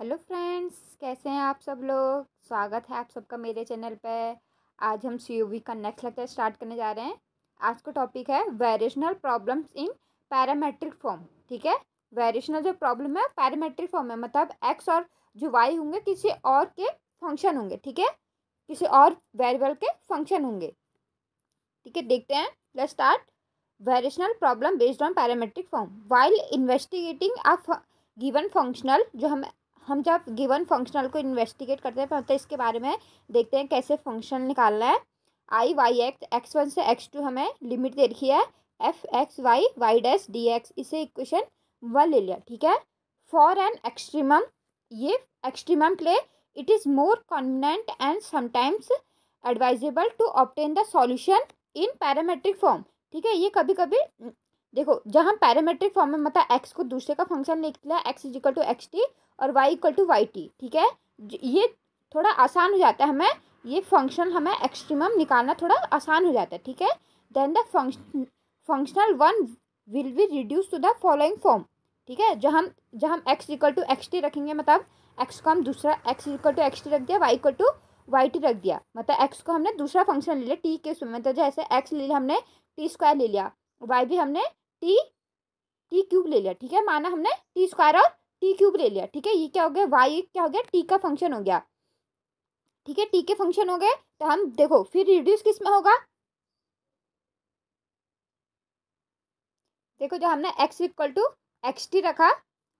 hello friends कैसे हैं आप सब लोग स्वागत है आप सबका मेरे चैनल पे आज हम सी का नेक्स्ट लेक्चर स्टार्ट करने जा रहे हैं आज का टॉपिक है variational problems in parametric form ठीक है वेरिएशनल जो प्रॉब्लम है पैरामेट्रिक फॉर्म है मतलब एक्स और जो वाई होंगे किसी और के फंक्शन होंगे ठीक है किसी और वेरिएबल के फंक्शन होंगे ठीक है देखते हैं let start variational problem based on parametric form while investigating a given functional जो हम हम जब गिवन फंक्शनल को इन्वेस्टिगेट करते हैं तो इसके बारे में देखते हैं कैसे फंक्शन निकालना है I y x x one से एक्स टू हमें लिमिट दे रखी है f x y y dash d x इसे इक्वेशन वन ले लिया ठीक है फॉर एन एक्सट्रीमम ये एक्सट्रीमम के लिए it is more convenient and sometimes advisable to obtain the solution in parametric form ठीक है ये कभी कभी देखो जब हम पैरामेट्रिक फॉर्म में मतलब एक्स को दूसरे का फंक्शन निकला x equal to x t और y equal to y t ठीक है ये थोड़ा आसान हो जाता है हमें ये फंक्शन हमें एक्सट्रीमम निकालना थोड़ा आसान हो जाता है ठीक है then the function functional one will be reduce to the following form ठीक है जब हम जब हम x equal to x t रखेंगे मतलब एक्स को हम दूसरा x equal to x t रख दिया y equal to y t रख दिया मतलब एक्स को हमने दूसरा फंक्शन ले लिया टी के उसमें मतलब जैसे एक्स ले लिया हमने टी स्क्वायर ले लिया वाई भी हमने टी टी क्यूब ले लिया ठीक है माना हमने टी स्क्वायर और टी क्यूब ले लिया ठीक है ये क्या हो गया वाई क्या हो गया टी का फंक्शन हो गया ठीक है टी के फंक्शन हो गए तो हम देखो फिर रिड्यूस किस में होगा देखो जो हमने x equal to x t रखा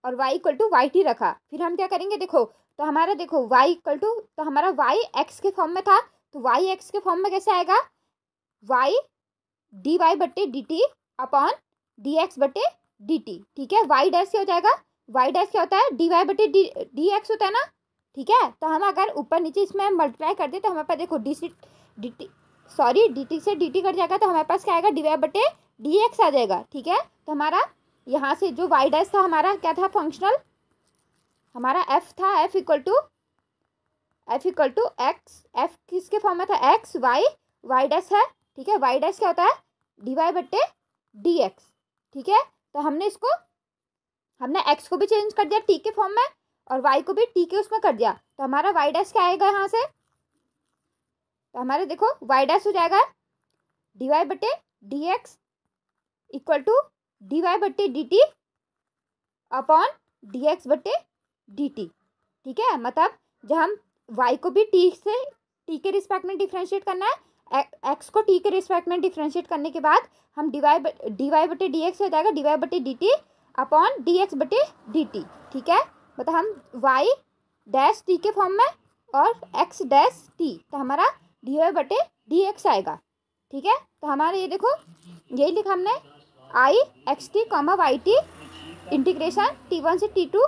और y equal to y t रखा फिर हम क्या करेंगे देखो तो हमारा देखो वाई इक्वल टू तो हमारा वाई एक्स के फॉर्म में था तो वाई एक्स के फॉर्म में कैसे आएगा वाई डी वाई बट्टे d t upon d x बटे डी टी ठीक है वाई डैश क्या हो जाएगा वाई डैश क्या होता है डी वाई बटे डी डी एक्स होता है ना ठीक है तो हम अगर ऊपर नीचे इसमें मल्टीप्लाई कर दें तो हमारे पास देखो d c d t sorry d t से डी टी कट जाएगा तो हमारे पास क्या आएगा डी वाई बटे डी एक्स आ जाएगा ठीक है तो हमारा यहाँ से जो वाई डैश था हमारा क्या था फंक्शनल हमारा एफ था f equal to f equal to x f किसके फॉर्म में था एक्स वाई वाई डैश है ठीक है वाई डैश क्या होता है डी वाई बट्टे डी एक्स ठीक है तो हमने इसको हमने एक्स को भी चेंज कर दिया टी के फॉर्म में और वाई को भी टी के उसमें कर दिया तो हमारा वाई डैश क्या आएगा यहाँ से तो हमारा देखो वाई डैश हो जाएगा डी वाई बटे d x equal to d y बटे d t upon d x बटे डी टी ठीक है मतलब जब हम वाई को भी टी से टी के रिस्पेक्ट में डिफ्रेंशिएट करना है एक्स को टी के रिस्पेक्ट में डिफ्रेंशिएट करने के बाद हम डी डीवाई बटे डी एक्स हो जाएगा डीवाई बटे d t upon d x बटे डी टी ठीक है मतलब हम वाई डैश टी के फॉर्म में और एक्स डैश टी तो हमारा डी वाई बटे डी एक्स आएगा ठीक है तो हमारा ये देखो यही लिखा हमने I x T comma Y t integration t one से टी टू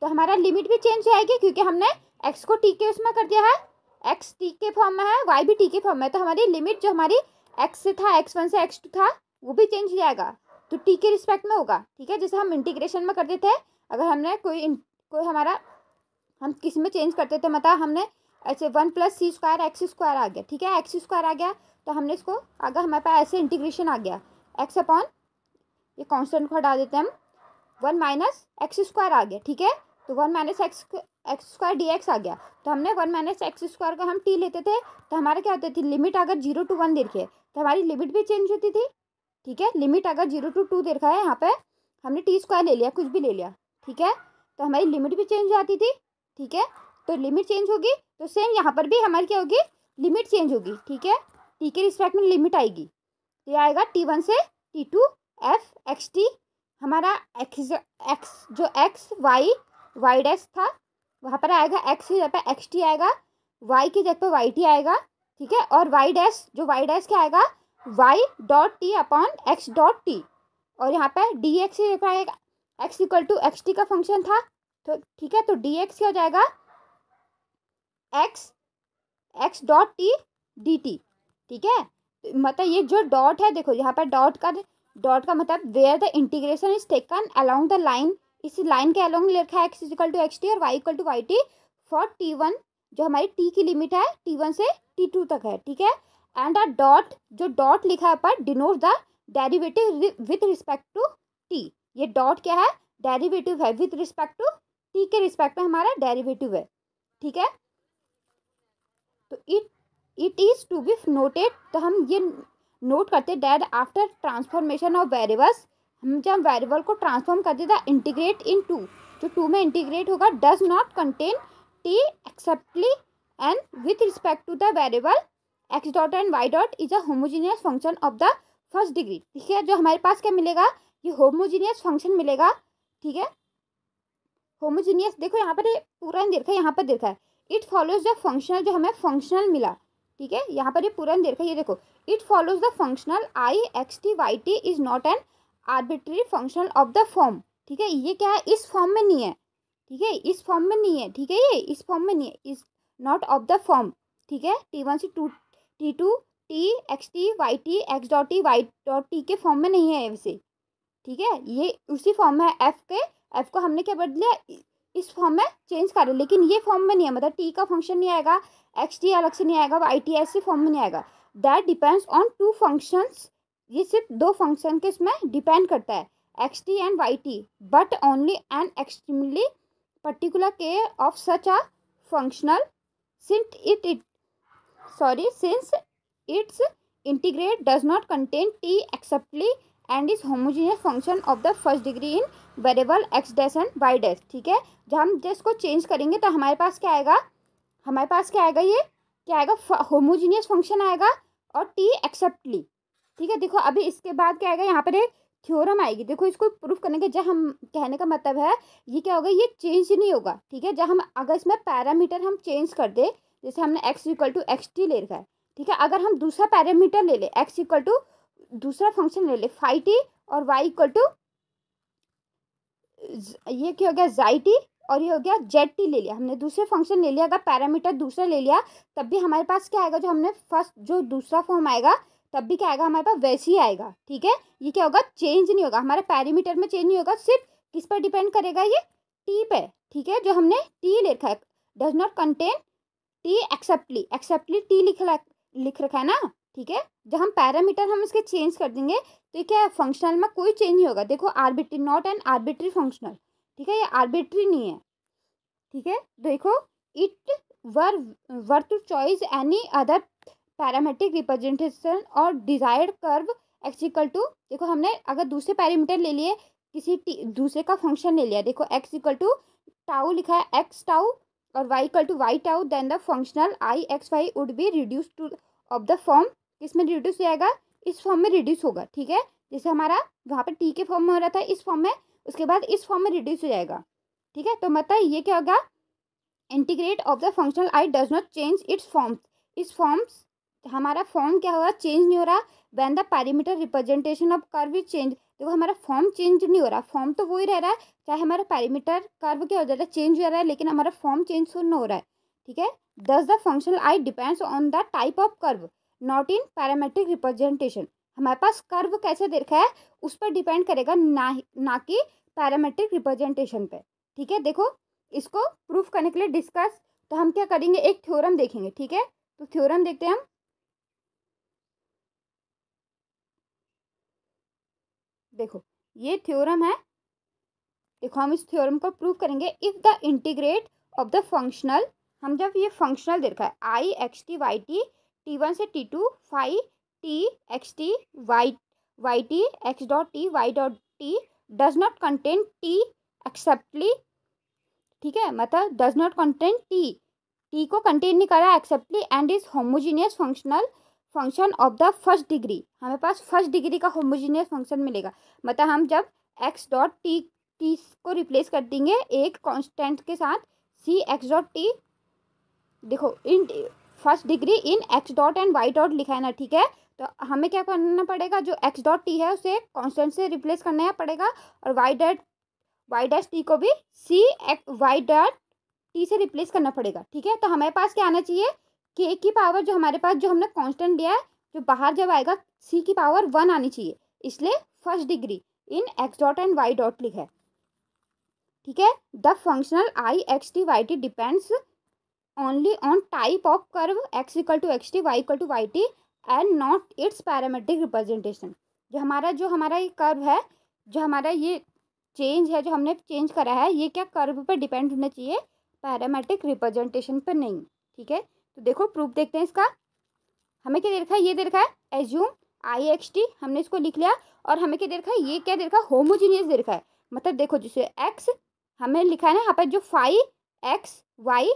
तो हमारा लिमिट भी चेंज हो जाएगी क्योंकि हमने एक्स को टी के उसमें कर दिया है एक्स टी के फॉर्म में है वाई भी टी के फॉर्म में है तो हमारी लिमिट जो हमारी एक्स से था एक्स वन से एक्स टू था वो भी चेंज हो जाएगा तो टी के रिस्पेक्ट में होगा ठीक है जैसे हम इंटीग्रेशन में करते थे अगर हमने कोई कोई हमारा हम किसी में चेंज करते थे मतलब हमने ऐसे one plus c square x square आ गया ठीक है एक्स स्क्वायर आ गया तो हमने इसको अगर हमारे पास ऐसे इंटीग्रेशन आ गया एक्स अपॉन ये कॉन्स्टेंट को हटा देते हैं हम वन माइनस एक्स स्क्वायर आ गया ठीक है तो one minus x x square d x आ गया तो हमने वन माइनस एक्स स्क्वायर का हम टी लेते थे तो हमारा क्या होते थे लिमिट अगर जीरो टू वन देखे तो हमारी लिमिट भी चेंज होती थी ठीक है लिमिट अगर जीरो टू टू देखा है यहाँ पे हमने टी स्क्वायर ले लिया कुछ भी ले लिया ठीक है तो हमारी लिमिट भी चेंज हो जाती थी ठीक है तो लिमिट चेंज होगी तो सेम यहाँ पर भी हमारी क्या होगी लिमिट चेंज होगी ठीक है टी के रिस्पेक्ट में लिमिट आएगी तो ये आएगा टी वन से T two f x t हमारा एक्स एक्स जो एक्स वाई वाई एक्स था वहाँ पर आएगा एक्स की जगह पर एक्स टी आएगा वाई की जगह पर वाई टी आएगा ठीक है और वाई डैश जो वाई डैश क्या आएगा Y dot t upon x dot t और यहाँ पर डी एक्स की जगह पर आएगा x equal to x t का फंक्शन था तो ठीक है तो डी एक्स क्या हो जाएगा x x dot t d T ठीक है मतलब ये जो डॉट है देखो यहाँ पर डॉट का डॉट का मतलब where the integration is taken along the line इस लाइन के अलोंग लिखा है x equal to x t और y equal to y t for t one जो हमारी टी की लिमिट है टी वन से टी टू तक है ठीक है एंड अ डॉट जो डॉट लिखा है पर denote the derivative with respect to t ये डॉट क्या है डेरिवेटिव है विथ रिस्पेक्ट टू टी के रिस्पेक्ट में हमारा डेरिवेटिव है ठीक है तो it it is to be noted तो हम ये नोट करते हैं that after transformation of variables जब वेरिएबल को ट्रांसफॉर्म कर देता इंटीग्रेट इन टू जो टू में इंटीग्रेट होगा does not contain t explicitly and with respect to the variable x dot and Y dot is a homogeneous function of the first degree ठीक है जो हमारे पास क्या मिलेगा ये होमोजीनियस फंक्शन मिलेगा ठीक है होमोजीनियस देखो यहाँ पर पूरा है यहाँ पर देखा है इट फॉलोज द फंक्शनल जो हमें फंक्शनल मिला ठीक है यहाँ पर ये पूरा देखा ये देखो it follows the functional I x T Y t is not and arbitrary function of the form ठीक है ये क्या है इस फॉर्म में नहीं है ठीक है इस फॉर्म में नहीं है ठीक है ये इस फॉर्म में नहीं है इस नॉट ऑफ द फॉर्म ठीक है टी वन से to t two t x T Y t x dot t y dot t के फॉर्म में नहीं है वैसे ठीक है ये उसी फॉर्म में एफ के एफ को हमने क्या बदलिया इस फॉर्म में चेंज कर लिया लेकिन ये फॉर्म में नहीं है मतलब टी का फंक्शन नहीं आएगा एक्स टी अलग से नहीं आएगा वाई टी ऐसे फॉर्म में नहीं आएगा that depends on two functions ये सिर्फ दो फंक्शन के इसमें डिपेंड करता है x t and y t but only and extremely particular के of such a functional since it it sorry since its integrate does not contain t explicitly and is homogeneous function of the first degree in variable x dash and y dash ठीक है जब हम इसको change करेंगे तो हमारे पास क्या आएगा हमारे पास क्या आएगा ये क्या आएगा होमोजीनियस फंक्शन आएगा और टी एक्सेप्टली ठीक है देखो अभी इसके बाद क्या आएगा यहाँ पर एक थ्योरम आएगी देखो इसको प्रूफ करने के जब हम कहने का मतलब है ये क्या होगा ये चेंज नहीं होगा ठीक है जब हम अगर इसमें पैरामीटर हम चेंज कर दे जैसे हमने x equal to x t ले रखा है ठीक है अगर हम दूसरा पैरामीटर ले ले एक्स इक्वल टू दूसरा फंक्शन ले ले फाइव टी और वाई इक्वल टू ये क्या हो गया जाई टी और ये हो गया जेड टी ले लिया हमने दूसरे फंक्शन ले लिया अगर पैरामीटर दूसरा ले लिया तब भी हमारे पास क्या आएगा जो हमने फर्स्ट जो दूसरा फॉर्म आएगा तब भी क्या आएगा हमारे पास वैसे ही आएगा ठीक है ये क्या होगा चेंज नहीं होगा हमारे पैरीमीटर में चेंज नहीं होगा सिर्फ किस पर डिपेंड करेगा ये टी पे ठीक है जो हमने टी ले रखा है does not contain t explicitly explicitly t लिख लिख रखा है ना ठीक है जब हम पैरामीटर हम इसके चेंज कर देंगे तो क्या फंक्शनल में कोई चेंज नहीं होगा देखो arbitrary not an arbitrary functional ठीक है ये आर्बिट्री नहीं है ठीक है देखो it were were to choice any other parametric representation और डिजायर्ड कर्व एक्सिकल टू देखो हमने अगर दूसरे पैरामीटर ले लिए किसी दूसरे का फंक्शन ले लिया देखो एक्स इक्वल टू टाउ लिखा है एक्स टाउ और y equal to y tau then the functional I x y would be reduce to of the form किस में रिड्यूस जाएगा इस फॉर्म में रिड्यूस होगा ठीक है जैसे हमारा वहाँ पर टी के फॉर्म में हो रहा था इस फॉर्म में उसके बाद इस फॉर्म में रिड्यूस हो जाएगा ठीक है तो मतलब ये क्या होगा integrate of the functional I does not change its forms इस फॉर्म्स हमारा फॉर्म क्या हुआ चेंज नहीं हो रहा when the parameter representation of curve is change देखो हमारा फॉर्म चेंज नहीं हो रहा फॉर्म तो वही रह रहा है चाहे हमारा पैरीमीटर कर्व क्या हो जा रहा है चेंज हो रहा है लेकिन हमारा फॉर्म चेंज तो नहीं हो रहा है ठीक है thus the functional I depends on the type of curve not in parametric representation हमारे पास कर्व कैसे देखा है उस पर डिपेंड करेगा ना ना कि पैरामेट्रिक रिप्रेजेंटेशन पे ठीक है देखो इसको प्रूफ करने के लिए डिस्कस तो हम क्या करेंगे एक थ्योरम देखेंगे ठीक है तो थ्योरम देखते हैं हम देखो ये थ्योरम है देखो हम इस थ्योरम को प्रूव करेंगे if the integrate of the functional हम जब ये फंक्शनल देखा है I x T Y T T one से T two five t x T y y t x dot t y dot t does not contain t explicitly ठीक है मतलब does not contain t t को contain नहीं करा explicitly and is homogeneous functional function of the first degree हमें पास first degree का homogeneous function मिलेगा मतलब हम जब एक्स डॉट टी टी को रिप्लेस कर देंगे एक कांस्टेंट के साथ सी एक्स डॉट टी देखो in first degree in x dot and Y dot लिखा है ना ठीक है तो हमें क्या करना पड़ेगा जो एक्स डॉट टी है उसे कॉन्स्टेंट से रिप्लेस करना पड़ेगा और Y dot y dash t को भी c x Y dot t से रिप्लेस करना पड़ेगा ठीक है तो हमारे पास क्या आना चाहिए के की पावर जो हमारे पास जो हमने कांस्टेंट दिया है जो बाहर जब आएगा सी की पावर वन आनी चाहिए इसलिए first degree in x dot and Y dot लिखा है ठीक है the functional I x T Y t depends only on type of curve x equal to x T y equal to y t and not its parametric representation जो हमारा जो हमारा ये curve है जो हमारा ये चेंज है जो हमने चेंज करा है ये क्या कर्व पे डिपेंड होना चाहिए पैरामेट्रिक रिप्रेजेंटेशन पर नहीं ठीक है तो देखो प्रूफ देखते हैं इसका हमें क्या दे रखा है ये दे रखा है एज्यूम आई एक्स टी हमने इसको लिख लिया और हमें क्या दे रखा है ये क्या दे रखा है होमोजीनियस दे रखा है मतलब देखो जिसे एक्स हमें लिखा है ना यहाँ पर जो फाइव एक्स वाई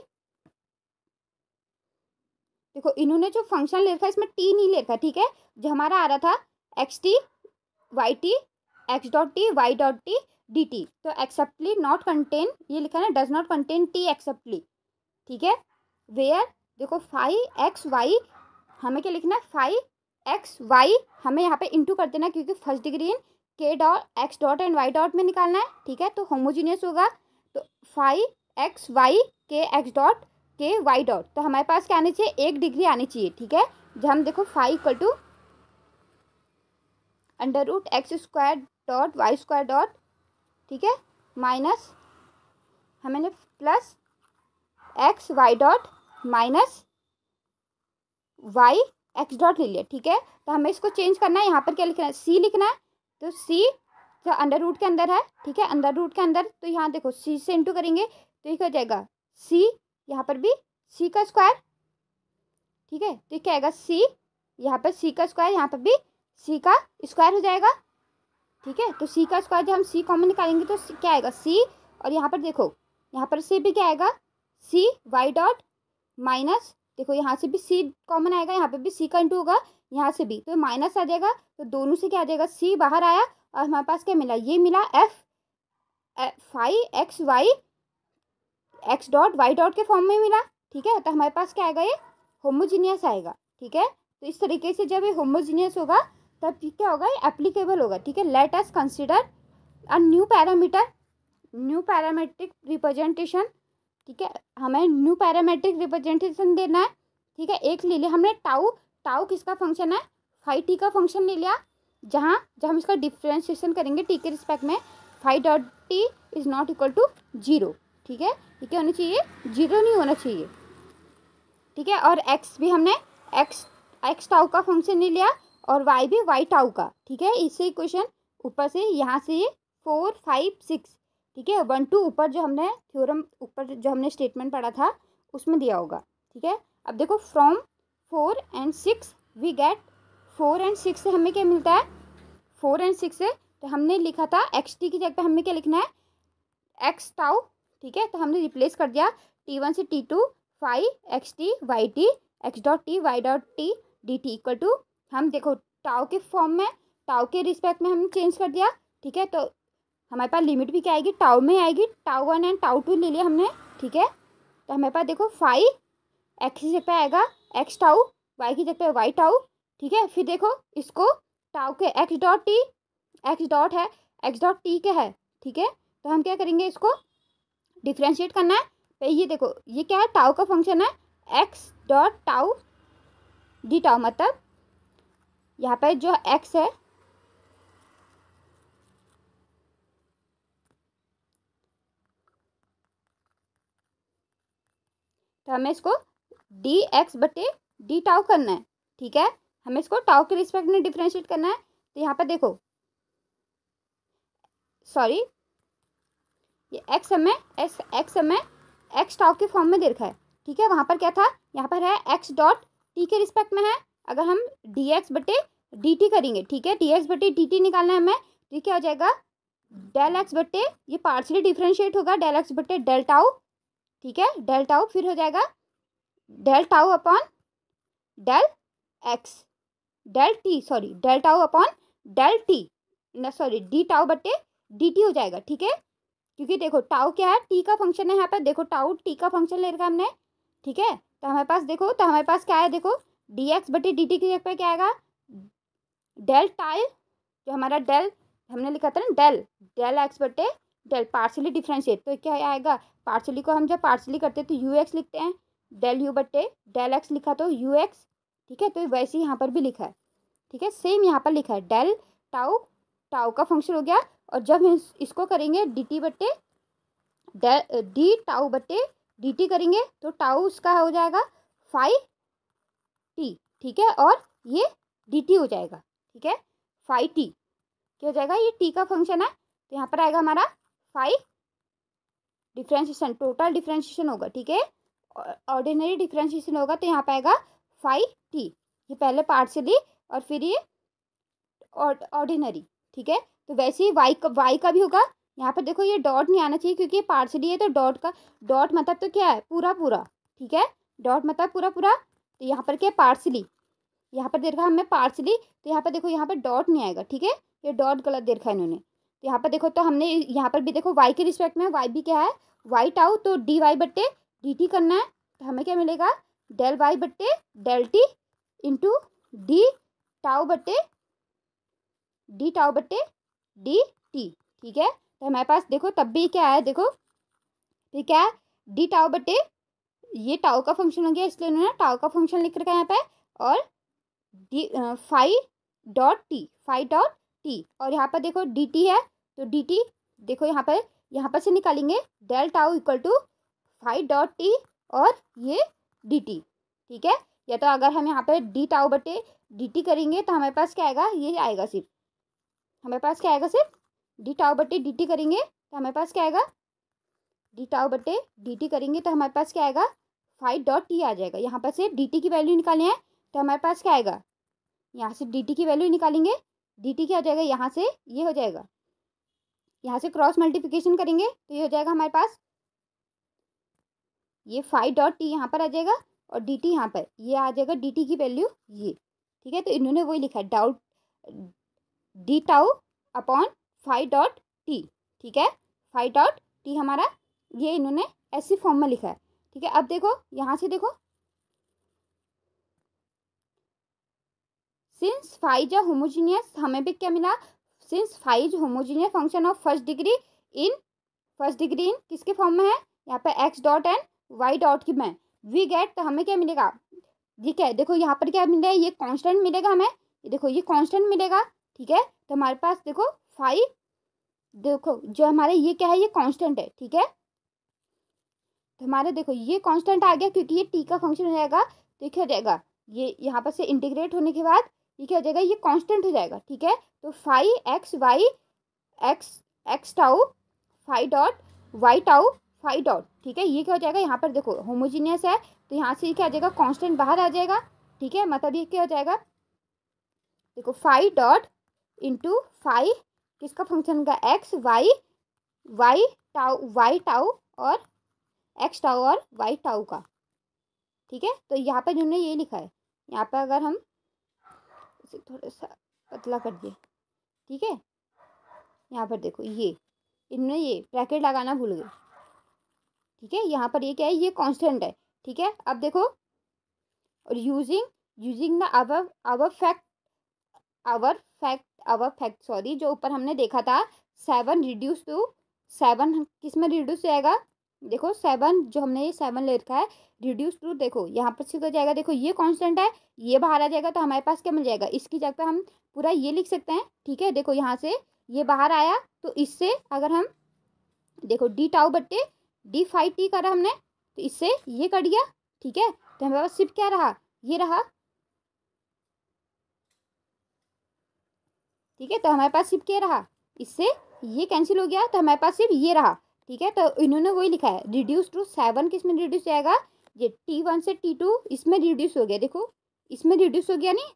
देखो इन्होंने जो फंक्शन ले रखा है इसमें टी नहीं ले रखा ठीक है जो हमारा आ रहा था x T Y t x dot t y dot t d t तो एक्सेप्टली नॉट कंटेन ये लिखा है ना does not contain t explicitly ठीक है वेयर देखो फाइव एक्स वाई हमें क्या लिखना है फाइव एक्स वाई हमें यहाँ पे इंटू कर देना क्योंकि फर्स्ट डिग्री इन के dot x dot and Y dot में निकालना है ठीक है तो होमोजीनियस होगा तो फाइव एक्स वाई के एक्स डॉट के वाई डॉट तो हमारे पास क्या आनी चाहिए एक डिग्री आनी चाहिए ठीक है जब हम देखो phi equal to under root x square dot y square dot ठीक है माइनस हमें plus x Y dot minus Y x dot ले लिया ठीक है तो हमें इसको चेंज करना है यहाँ पर क्या लिखना है सी लिखना है तो सी जो अंडर रूट के अंदर है ठीक है अंडर रूट के अंदर तो यहाँ देखो सी से इंटू करेंगे तो ये क्या हो जाएगा सी यहाँ पर भी सी का स्क्वायर ठीक है तो क्या आएगा सी यहाँ पर सी का स्क्वायर यहाँ पर भी सी का स्क्वायर हो जाएगा ठीक है तो सी का स्क्वायर जब हम सी कॉमन निकालेंगे तो क्या आएगा सी और यहाँ पर देखो यहाँ पर सी भी क्या आएगा सी वाई डॉट माइनस देखो यहाँ से भी सी कॉमन आएगा यहाँ पे भी सी का इंटू होगा यहाँ से भी तो माइनस आ जाएगा तो दोनों से क्या आ जाएगा सी बाहर आया और हमारे पास क्या मिला ये मिला f phi x Y x dot Y dot के फॉर्म में मिला ठीक है तो हमारे पास क्या आएगा ये होमोजीनियस आएगा ठीक है तो इस तरीके से जब ये होमोजीनियस होगा तब क्या होगा ये एप्लीकेबल होगा ठीक है let us consider a new parameter new parametric representation ठीक है हमें न्यू पैरामेट्रिक रिप्रेजेंटेशन देना है ठीक है एक ले लिया हमने टाउ टाउ किसका फंक्शन है फाइव टी का फंक्शन ले लिया जहाँ जब हम इसका डिफ्रेंशिएशन करेंगे टी के रिस्पेक्ट में phi dot t is not equal to zero ठीक है ये क्या होना चाहिए जीरो नहीं होना चाहिए ठीक है और एक्स भी हमने एक्स एक्स टाउ का फंक्शन ले लिया और वाई भी वाई टाउ का ठीक है इससे क्वेश्चन ऊपर से यहाँ से ये फोर फाइव सिक्स ठीक है वन टू ऊपर जो हमने थ्योरम ऊपर जो हमने स्टेटमेंट पढ़ा था उसमें दिया होगा ठीक है अब देखो from four and six we get four and six से हमें क्या मिलता है फोर एंड सिक्स से तो हमने लिखा था एक्स टी की जगह पर हमें क्या लिखना है एक्स टाउ ठीक है तो हमने रिप्लेस कर दिया टी वन से T two phi x T Y t x dot t y dot t d t equal to हम देखो टाउ के फॉर्म में टाउ के रिस्पेक्ट में हमने चेंज कर दिया ठीक है तो हमारे पास लिमिट भी क्या आएगी टाउ में आएगी tau one and tau two ले लिया हमने ठीक है तो हमारे पास देखो फाइव एक्स की जगह पे आएगा एक्स टाउ वाई की जगह पे वाई टाउ ठीक है फिर देखो इसको टाउ के x dot t x dot है एक्स डॉट टी के है ठीक है तो हम क्या करेंगे इसको डिफ्रेंशिएट करना है तो ये देखो ये क्या है टाउ का फंक्शन है x dot tau d tau मतलब यहाँ पर जो एक्स है तो हमें इसको डी एक्स बटे डी टाउ करना है ठीक है हमें इसको टाउ के रिस्पेक्ट में डिफ्रेंशिएट करना है तो यहाँ पर देखो सॉरी ये एक्स हमें एक्स एक्स हमें एक्स टाउ के फॉर्म में दे रखा है ठीक है वहाँ पर क्या था यहाँ पर है एक्स डॉट टी के रिस्पेक्ट में है अगर हम डी एक्स बटे डी टी करेंगे ठीक है डी एक्स बटे डी टी निकालना है हमें तो क्या हो जाएगा डेल एक्स बटे ये पार्सली डिफ्रेंशिएट होगा डेल एक्स बटे डेल टाउ ठीक है डेल्टाओ फिर हो जाएगा del tau upon del x del t sorry del tau upon del t ना सॉरी डी टाओ बटे डी टी हो जाएगा ठीक है क्योंकि देखो टाओ क्या है टी का फंक्शन है यहाँ पर देखो टाउ टी का फंक्शन ले रखा हमने ठीक है तो हमारे पास देखो तो हमारे पास क्या है देखो डी एक्स बटे डी टी की जगह पर क्या आएगा डेल टाइल जो हमारा डेल हमने लिखा था ना डेल डेल एक्स बटे डेल पार्सली डिफ्रेंशिएट तो क्या आएगा पार्सली को हम जब पार्सली करते हैं तो यू एक्स लिखते हैं डेल यू बट्टे डेल एक्स लिखा तो यू एक्स ठीक है तो वैसे यहाँ पर भी लिखा है ठीक है सेम यहाँ पर लिखा है डेल टाउ टाउ का फंक्शन हो गया और जब हम इसको करेंगे डी टी बट्टे डी टाउ बट्टे डी टी करेंगे तो टाउ उसका हो जाएगा फाइव टी ठीक है और ये डी टी हो जाएगा ठीक है फाइव टी क्या हो जाएगा ये टी का फंक्शन है तो यहाँ पर आएगा हमारा फाइव डिफ्रेंशिएशन टोटल डिफ्रेंशिएशन होगा ठीक है ऑर्डिनरी डिफ्रेंशिएशन होगा तो यहाँ पे आएगा फाइव टी ये पहले पार्शियली और फिर ये ऑर्डिनरी ठीक है तो वैसे ही वाई का वाई का भी होगा यहाँ पर देखो ये डॉट नहीं आना चाहिए क्योंकि ये पार्शली है तो डॉट का डॉट मतलब तो क्या है पूरा पूरा ठीक है डॉट मतलब पूरा पूरा तो यहाँ पर क्या पार्सली यहाँ पर देखा हमें पार्सली तो यहाँ पर देखो तो यहाँ पर डॉट नहीं आएगा ठीक है ये डॉट गलत देखा इन्होंने तो यहाँ पर देखो तो हमने यहाँ पर भी देखो वाई के रिस्पेक्ट में वाई भी क्या है वाई टाउ तो डी वाई बट्टे डी टी करना है तो हमें क्या मिलेगा डेल वाई बट्टे del t into d tau बट्टे डी टाउ बट्टे डी टी ठीक है तो हमारे पास देखो तब भी क्या है देखो ठीक क्या है डी टाउ बट्टे ये टाउ का फंक्शन हो गया इसलिए उन्होंने टाउ का फंक्शन लिख रखा है यहाँ पर और d phi dot t phi dot t और यहाँ पर देखो डी टी है तो डी टी देखो यहाँ पर यहाँ पर से निकालेंगे del tau equal to phi dot t और ये डी टी ठीक है या तो अगर हम यहाँ पर डी टाओ बटे डी टी करेंगे तो हमारे पास क्या आएगा ये आएगा सिर्फ हमारे पास क्या आएगा सिर्फ डी टाओ बटे डी टी करेंगे तो हमारे पास क्या आएगा डी टाओ बटे डी टी करेंगे तो हमारे पास क्या आएगा फाइव डॉट टी आ जाएगा यहाँ पर से डी टी की वैल्यू निकाले हैं तो हमारे पास क्या आएगा यहाँ से डी टी की वैल्यू निकालेंगे डी टी क्या हो जाएगा यहाँ से ये हो जाएगा यहाँ से क्रॉस मल्टीप्लिकेशन करेंगे तो ये हो जाएगा हमारे पास ये फाइव डॉट टी यहाँ पर आ जाएगा और डी टी यहाँ पर ये आ जाएगा डी टी की वैल्यू ये ठीक है तो इन्होंने वही लिखा है डाउट d tau upon phi dot t ठीक है फाइव डॉट टी हमारा ये इन्होंने ऐसी फॉर्म में लिखा है ठीक है अब देखो यहाँ से देखो सिंस फाइज अ होमोजीनियस हमें भी क्या मिला since phi is homogeneous function of first degree in first degree in किसके फॉर्म में है यहाँ पर x dot and Y dot की में वी गेट तो हमें क्या मिलेगा ठीक है देखो यहाँ पर क्या मिलेगा ये कांस्टेंट मिलेगा हमें ये देखो ये कांस्टेंट मिलेगा ठीक है तो हमारे पास देखो फाइव देखो जो हमारे ये क्या है ये कांस्टेंट है ठीक है तो हमारे देखो ये कांस्टेंट आ गया क्योंकि ये टी का फंक्शन हो जाएगा तो क्या हो जाएगा ये यहाँ पर से इंटीग्रेट होने के बाद ये क्या हो जाएगा ये कांस्टेंट हो जाएगा ठीक है तो five x Y x x tau phi dot y tau phi dot ठीक है ये क्या हो जाएगा यहाँ पर देखो होमोजीनियस है तो यहाँ से क्या आ जाएगा कांस्टेंट बाहर आ जाएगा ठीक है मतलब ये क्या हो जाएगा देखो फाइव डॉट इंटू फाइव किसका फंक्शन का x y y tau y tau और एक्स टाउ और वाई टाउ का ठीक है तो यहाँ पर जिन्होंने ये लिखा है यहाँ पर अगर हम इसे थोड़ा सा पतला कर दिए ठीक है यहाँ पर देखो ये इनमें ये ब्रैकेट लगाना भूल गए ठीक है यहाँ पर ये क्या है ये कांस्टेंट है ठीक है अब देखो और using using the our our fact our fact our fact sorry जो ऊपर हमने देखा था सेवन रिड्यूस टू सेवन किस में रिड्यूस जाएगा देखो सेवन जो हमने ये सेवन ले रखा है रिड्यूस टू देखो यहाँ पर सिर्फ हो जाएगा देखो ये कांस्टेंट है ये बाहर आ जाएगा तो हमारे पास क्या मिल जाएगा इसकी जगह पर हम पूरा ये लिख सकते हैं ठीक है देखो यहाँ से ये बाहर आया तो इससे अगर हम देखो डी टाउ बट्टे डी फाइव टी करा हमने तो इससे ये कट गया ठीक है तो हमारे पास सिर्फ क्या रहा ये रहा ठीक है तो हमारे पास सिर्फ क्या रहा इससे ये कैंसिल हो गया तो हमारे पास सिर्फ ये रहा ठीक है तो इन्होंने वही लिखा है रिड्यूस टू सेवन किस में रिड्यूस जाएगा ये टी वन से टी टू इसमें रिड्यूस हो गया देखो इसमें रिड्यूस हो गया नहीं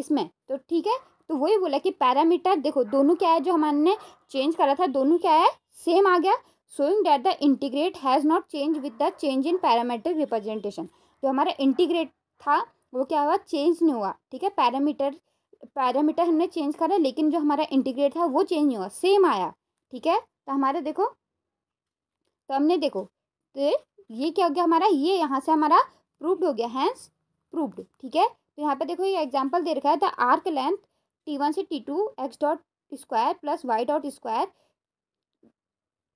इसमें तो ठीक है तो वही बोला कि पैरामीटर देखो दोनों क्या है जो हमने चेंज करा था दोनों क्या है सेम आ गया showing that the integrate has not change with the change in parameter representation जो हमारा इंटीग्रेट था वो क्या हुआ चेंज नहीं हुआ ठीक है पैरामीटर पैरामीटर हमने चेंज करा लेकिन जो हमारा इंटीग्रेट था वो चेंज नहीं हुआ सेम आया ठीक है तो हमारा देखो तो हमने देखो तो ये क्या हो गया हमारा ये यहाँ से हमारा प्रूव्ड हो गया हैंस प्रूव्ड ठीक है तो यहाँ पे देखो ये एग्जाम्पल दे रखा है the arc length t one से T two x dot square plus Y dot square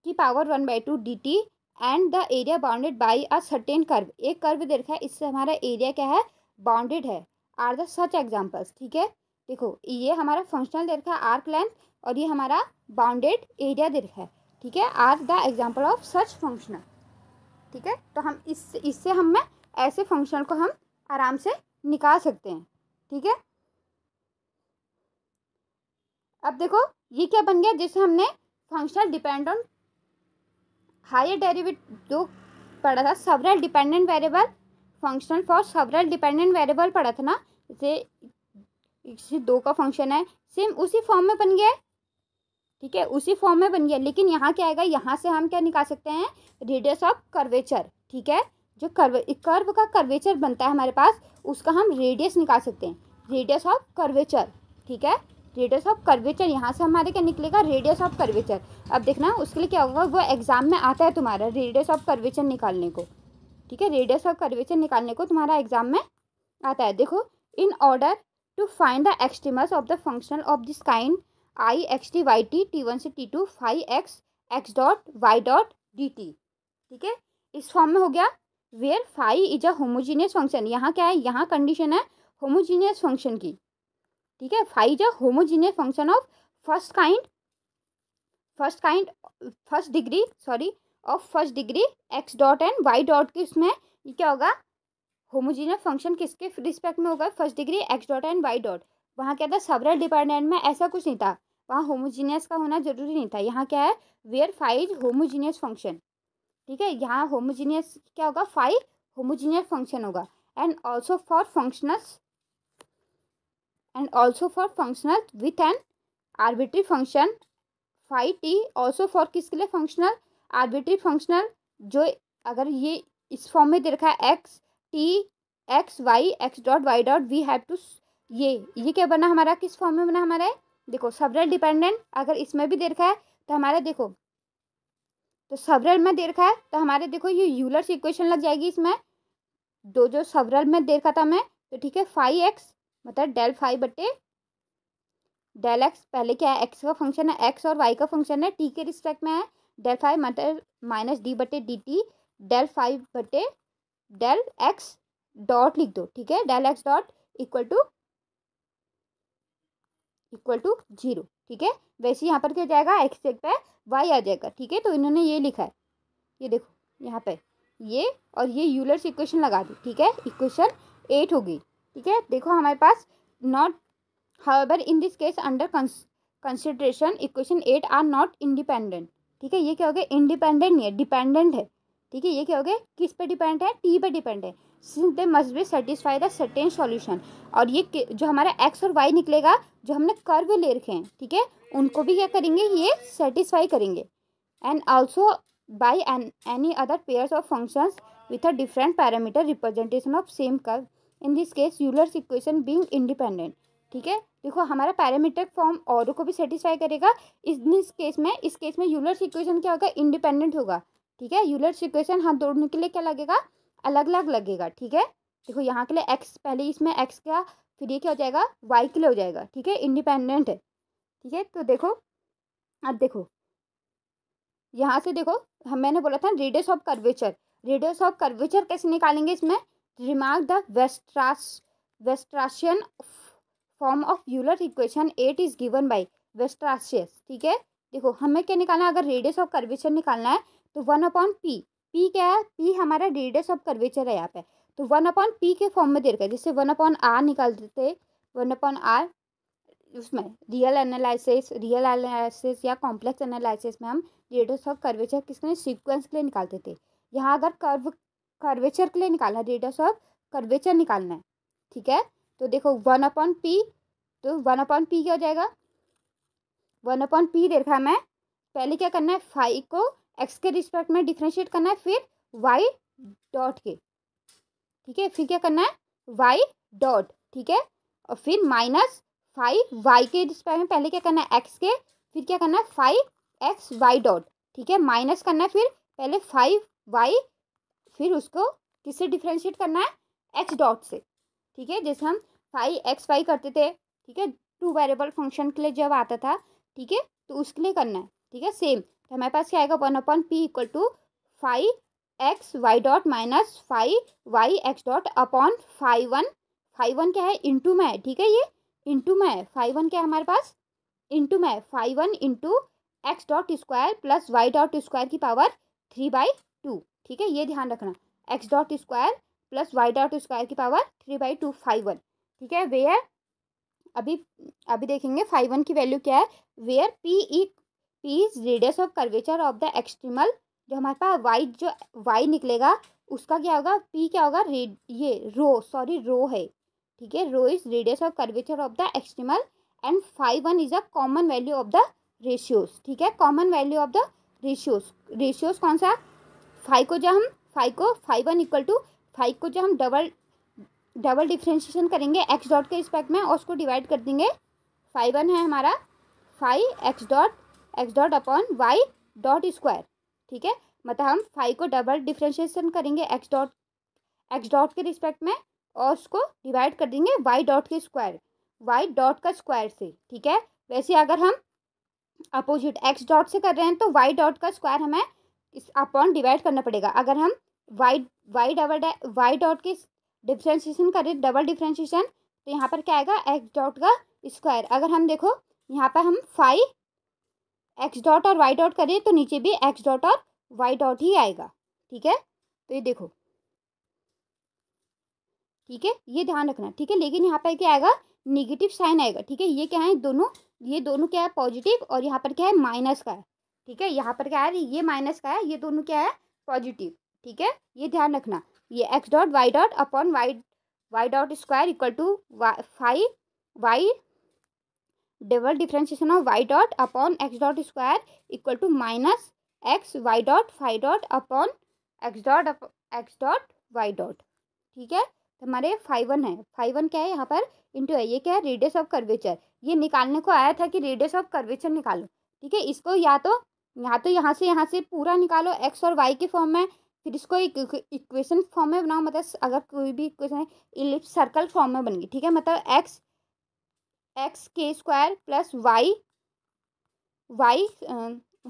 की power one by two d t and the area bounded by a certain curve एक कर्व दे रखा है इससे हमारा एरिया क्या है बाउंडेड है आर द सच एग्जाम्पल्स ठीक है देखो ये हमारा फंक्शनल दे रखा है आर्क लेंथ और ये हमारा बाउंडेड एरिया दे रखा है ठीक है are the example of such functional ठीक है तो हम इस इससे हम में ऐसे फंक्शनल को हम आराम से निकाल सकते हैं ठीक है अब देखो ये क्या बन गया जैसे हमने functional depend on higher derivative जो पढ़ा था several dependent variable functional for several dependent variable पढ़ा था ना जैसे दो का फंक्शन है सेम उसी फॉर्म में बन गया है ठीक है उसी फॉर्म में बन गया लेकिन यहाँ क्या आएगा यहाँ से हम क्या निकाल सकते हैं रेडियस ऑफ कर्वेचर ठीक है जो कर्व कर्व का कर्वेचर बनता है हमारे पास उसका हम रेडियस निकाल सकते हैं रेडियस ऑफ कर्वेचर ठीक है रेडियस ऑफ कर्वेचर यहाँ से हमारे क्या निकलेगा रेडियस ऑफ कर्वेचर अब देखना उसके लिए क्या होगा वो एग्जाम में आता है तुम्हारा रेडियस ऑफ कर्वेचर निकालने को ठीक है रेडियस ऑफ कर्वेचर निकालने को तुम्हारा एग्जाम में आता है देखो in order to find the extremums of the function of this kind I x T Y T T one से T two phi x x dot Y dot D T ठीक है इस फॉर्म में हो गया where phi is a homogeneous function यहाँ क्या है यहाँ कंडीशन है होमोजीनियस फंक्शन की ठीक है phi is a homogeneous function of first kind first kind first degree sorry of first degree x dot and Y dot के इसमें क्या होगा होमोजीनियस फंक्शन किसके रिस्पेक्ट में होगा first degree x dot and Y dot वहाँ क्या था सबरल डिपार्टमेंट में ऐसा कुछ नहीं था वहाँ होमोजीनियस का होना जरूरी नहीं था यहाँ क्या है वेयर फाइव होमोजीनियस फंक्शन ठीक है यहाँ होमोजीनियस क्या होगा फाइव होमोजीनियस फंक्शन होगा and also for functionals and also for functional with an arbitrary function phi t also for किसके लिए फंक्शनल आर्बिट्री फंक्शनल जो अगर ये इस फॉर्म में दे रखा है x t x Y x dot Y dot we have to ये ये क्या बना हमारा किस फॉर्म में बना हमारा है देखो सबरल डिपेंडेंट अगर इसमें भी दे रखा है तो हमारा देखो तो सबरल में दे रखा है तो हमारे देखो ये यूलर्स इक्वेशन लग जाएगी इसमें दो जो सबरल में दे रखा था मैं तो ठीक है फाइव एक्स मतलब डेल फाइव बटे डेल एक्स पहले क्या है एक्स का फंक्शन है एक्स और वाई का फंक्शन है टी के रिस्पेक्ट में है डेल फाइव मतलब माइनस डी बटे डी टी डेल फाइव बटे डेल एक्स डॉट लिख दो ठीक है del x dot equal to equal to zero ठीक है वैसे यहाँ पर क्या जाएगा एक्स पे वाई आ जाएगा ठीक है तो इन्होंने ये लिखा है ये देखो यहाँ पे ये और ये यूलर्स इक्वेशन लगा दी ठीक है इक्वेशन एट होगी ठीक है देखो हमारे पास not however in this case under consideration equation eight are not independent ठीक है ये क्या हो गया इंडिपेंडेंट नहीं है डिपेंडेंट है ठीक है ये क्या हो गया किस पे डिपेंड है टी पे डिपेंड है since they must be satisfy the certain solution और ये जो हमारा एक्स और वाई निकलेगा जो हमने कर्व ले रखे हैं ठीक है उनको भी क्या करेंगे ये सेटिस्फाई करेंगे and also by an any other pairs of functions with a different parameter representation of same curve in this case Euler equation being independent ठीक है देखो हमारा पैरामीटर फॉर्म औरों को भी सेटिस्फाई करेगा इस केस में इस केस में यूलर्स इक्वेशन क्या होगा इंडिपेंडेंट होगा ठीक है यूलर सिक्वेशन हाथ दोनों के लिए क्या लगेगा अलग अलग लगेगा ठीक है देखो यहाँ के लिए एक्स पहले इसमें एक्स क्या फिर ये क्या हो जाएगा वाई के लिए हो जाएगा ठीक है इंडिपेंडेंट है ठीक है तो देखो अब देखो यहाँ से देखो हम मैंने बोला था radius of curvature radius of curvature कैसे निकालेंगे इसमें remark the Weierstrass Weierstrassian form of Euler equation eight is given by Weierstrass ठीक है देखो हमें क्या निकालना है अगर रेडियस ऑफ कर्वेचर निकालना है तो वन अपॉन पी पी क्या है पी हमारा रेडियस ऑफ कर्वेचर है यहाँ पे तो वन अपॉन पी के फॉर्म में दे रखा है जिससे वन अपॉन आर निकाल देते वन अपॉन आर उसमें रियल एनालिसिस रियल एनालिसिस या कॉम्प्लेक्स एनालिसिस में हम रेडियस ऑफ कर्वेचर किसके सीक्वेंस के लिए निकालते थे यहाँ अगर कर्व कर्वेचर के लिए निकालना रेडियस ऑफ कर्वेचर निकालना है ठीक है तो देखो वन अपॉन पी तो वन अपॉन पी क्या हो जाएगा वन अपॉन पी देखा मैं पहले क्या करना है फाइव को एक्स के रिस्पेक्ट में डिफ्रेंशिएट करना है फिर वाई डॉट के ठीक है फिर क्या करना है वाई डॉट ठीक है और फिर माइनस फाइव वाई के रिस्पेक्ट में पहले क्या करना है एक्स के फिर क्या करना है फाइव एक्स वाई डॉट ठीक है माइनस करना है फिर पहले फाइव वाई फिर उसको किससे डिफ्रेंशिएट करना है एक्स डॉट से ठीक है जैसे हम फाइव एक्स वाई करते थे ठीक है टू वेरिएबल फंक्शन के लिए जब आता था ठीक है तो उसके लिए करना है ठीक है सेम तो हमारे पास क्या आएगा one upon p equal to phi x Y dot minus phi y x dot upon five one phi one क्या है इंटू में ठीक है ये इंटू में फाइव वन क्या है हमारे पास इंटू में five one into x dot square plus Y dot square की पावर थ्री बाई टू ठीक है ये ध्यान रखना X dot square plus Y dot square की power three by two five one ठीक है वेयर अभी अभी देखेंगे फाइव वन की वैल्यू क्या है where P P is radius of curvature of the extremal जो हमारे पास वाई जो वाई निकलेगा उसका क्या होगा पी क्या होगा रेड ये रो सॉरी रो है ठीक है rho is radius of curvature of the extremal and five one is a common value of the ratios ठीक है common value of the ratios ratios कौन सा फाइव को जब हम फाइव को five one equal to five को जब हम डबल डबल डिफ्रेंशिएशन करेंगे एक्स डॉट के रिस्पेक्ट में और उसको डिवाइड कर देंगे फाइव वन है हमारा five X dot x dot upon Y dot square ठीक है मतलब हम फाइव को डबल डिफ्रेंशिएशन करेंगे एक्स डॉट एक्स डॉट के रिस्पेक्ट में और उसको डिवाइड कर देंगे वाई डॉट के स्क्वायर वाई डॉट का स्क्वायर से ठीक है वैसे अगर हम अपोजिट एक्स डॉट से कर रहे हैं तो वाई डॉट का स्क्वायर हमें इस अपॉन डिवाइड करना पड़ेगा अगर हम Y Y double Y dot के डिफ्रेंशिएशन करें डबल डिफ्रेंशिएशन तो यहाँ पर क्या आएगा एक्स डॉट का स्क्वायर अगर हम देखो यहाँ पर हम फाइव एक्स डॉट और वाई डॉट करें तो नीचे भी एक्स डॉट और वाई डॉट ही आएगा ठीक है तो ये देखो ठीक है ये ध्यान रखना ठीक है लेकिन यहाँ पर क्या आएगा निगेटिव साइन आएगा ठीक है ये क्या है दोनों ये दोनों क्या है पॉजिटिव और यहाँ पर क्या है माइनस का है ठीक है यहाँ पर क्या है ये माइनस का है ये दोनों क्या है पॉजिटिव ठीक है ये ध्यान रखना ये X dot Y dot upon Y Y dot square equal to Y five Y double differentiation of Y dot upon x dot square equal to minus X Y dot five dot upon x dot x dot Y dot ठीक है तो हमारे five one है five one क्या है यहाँ पर into है ये क्या है रेडियस ऑफ कर्वेचर ये निकालने को आया था कि रेडियस ऑफ कर्वेचर निकालो ठीक है इसको या तो या तो यहाँ से यहाँ से पूरा निकालो एक्स और वाई के फॉर्म में फिर इसको इक्वेशन फॉर्म में बनाओ मतलब अगर कोई भी इक्वेशन है इलिप्स सर्कल फॉर्म में बन गई ठीक है मतलब एक्स एक्स के square plus Y Y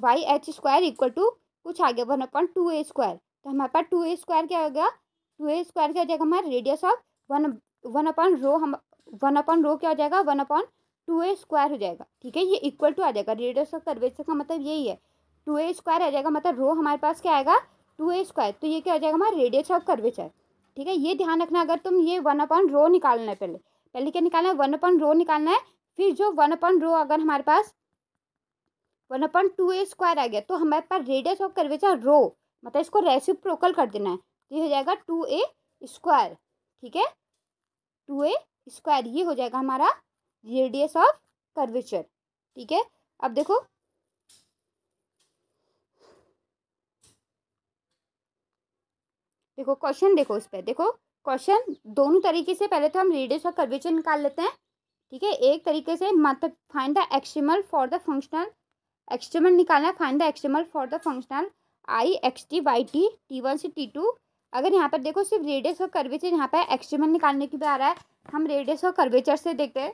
Y H square equal to कुछ आ गया वन अपॉन टू ए स्क्वायर तो हमारे पास टू ए स्क्वायर क्या हो गया टू ए स्क्वायर क्या हो जाएगा हमारा radius of one one upon rho हम वन अपॉन रो क्या हो जाएगा वन अपॉन टू ए स्क्वायर हो जाएगा ठीक है ये इक्वल टू आ जाएगा रेडियस ऑफ कर्वेचर का मतलब यही है टू ए स्क्वायर आ जाएगा मतलब रो हमारे पास क्या आएगा टू ए स्क्वायर तो ये क्या हो जाएगा हमारा रेडियस ऑफ कर्वेचर ठीक है ये ध्यान रखना अगर तुम ये वन अपॉन रो निकालना है पहले पहले क्या निकालना है वन अपन रो निकालना है फिर जो वन अपन रो अगर हमारे पास वन अपन टू ए स्क्वायर आ गया तो हमारे पास रेडियस ऑफ कर्वेचर रो मतलब इसको रेसिप्रोकल कर देना है तो ये हो जाएगा टू ए स्क्वायर ठीक है टू ए स्क्वायर ये हो जाएगा हमारा रेडियस ऑफ कर्वेचर ठीक है अब देखो देखो क्वेश्चन देखो इस पर देखो क्वेश्चन दोनों तरीके से पहले तो हम रेडियस और कर्वेचर निकाल लेते हैं ठीक है एक तरीके से मतलब find the extremal for the functional extremal निकालना है find the extremal for the functional I x T Y T T one से टी टू अगर यहाँ पर देखो सिर्फ रेडियस और कर्वेचर यहाँ पर एक्सट्रीमल निकालने की भी आ रहा है हम रेडियस और कर्वेचर से देखते हैं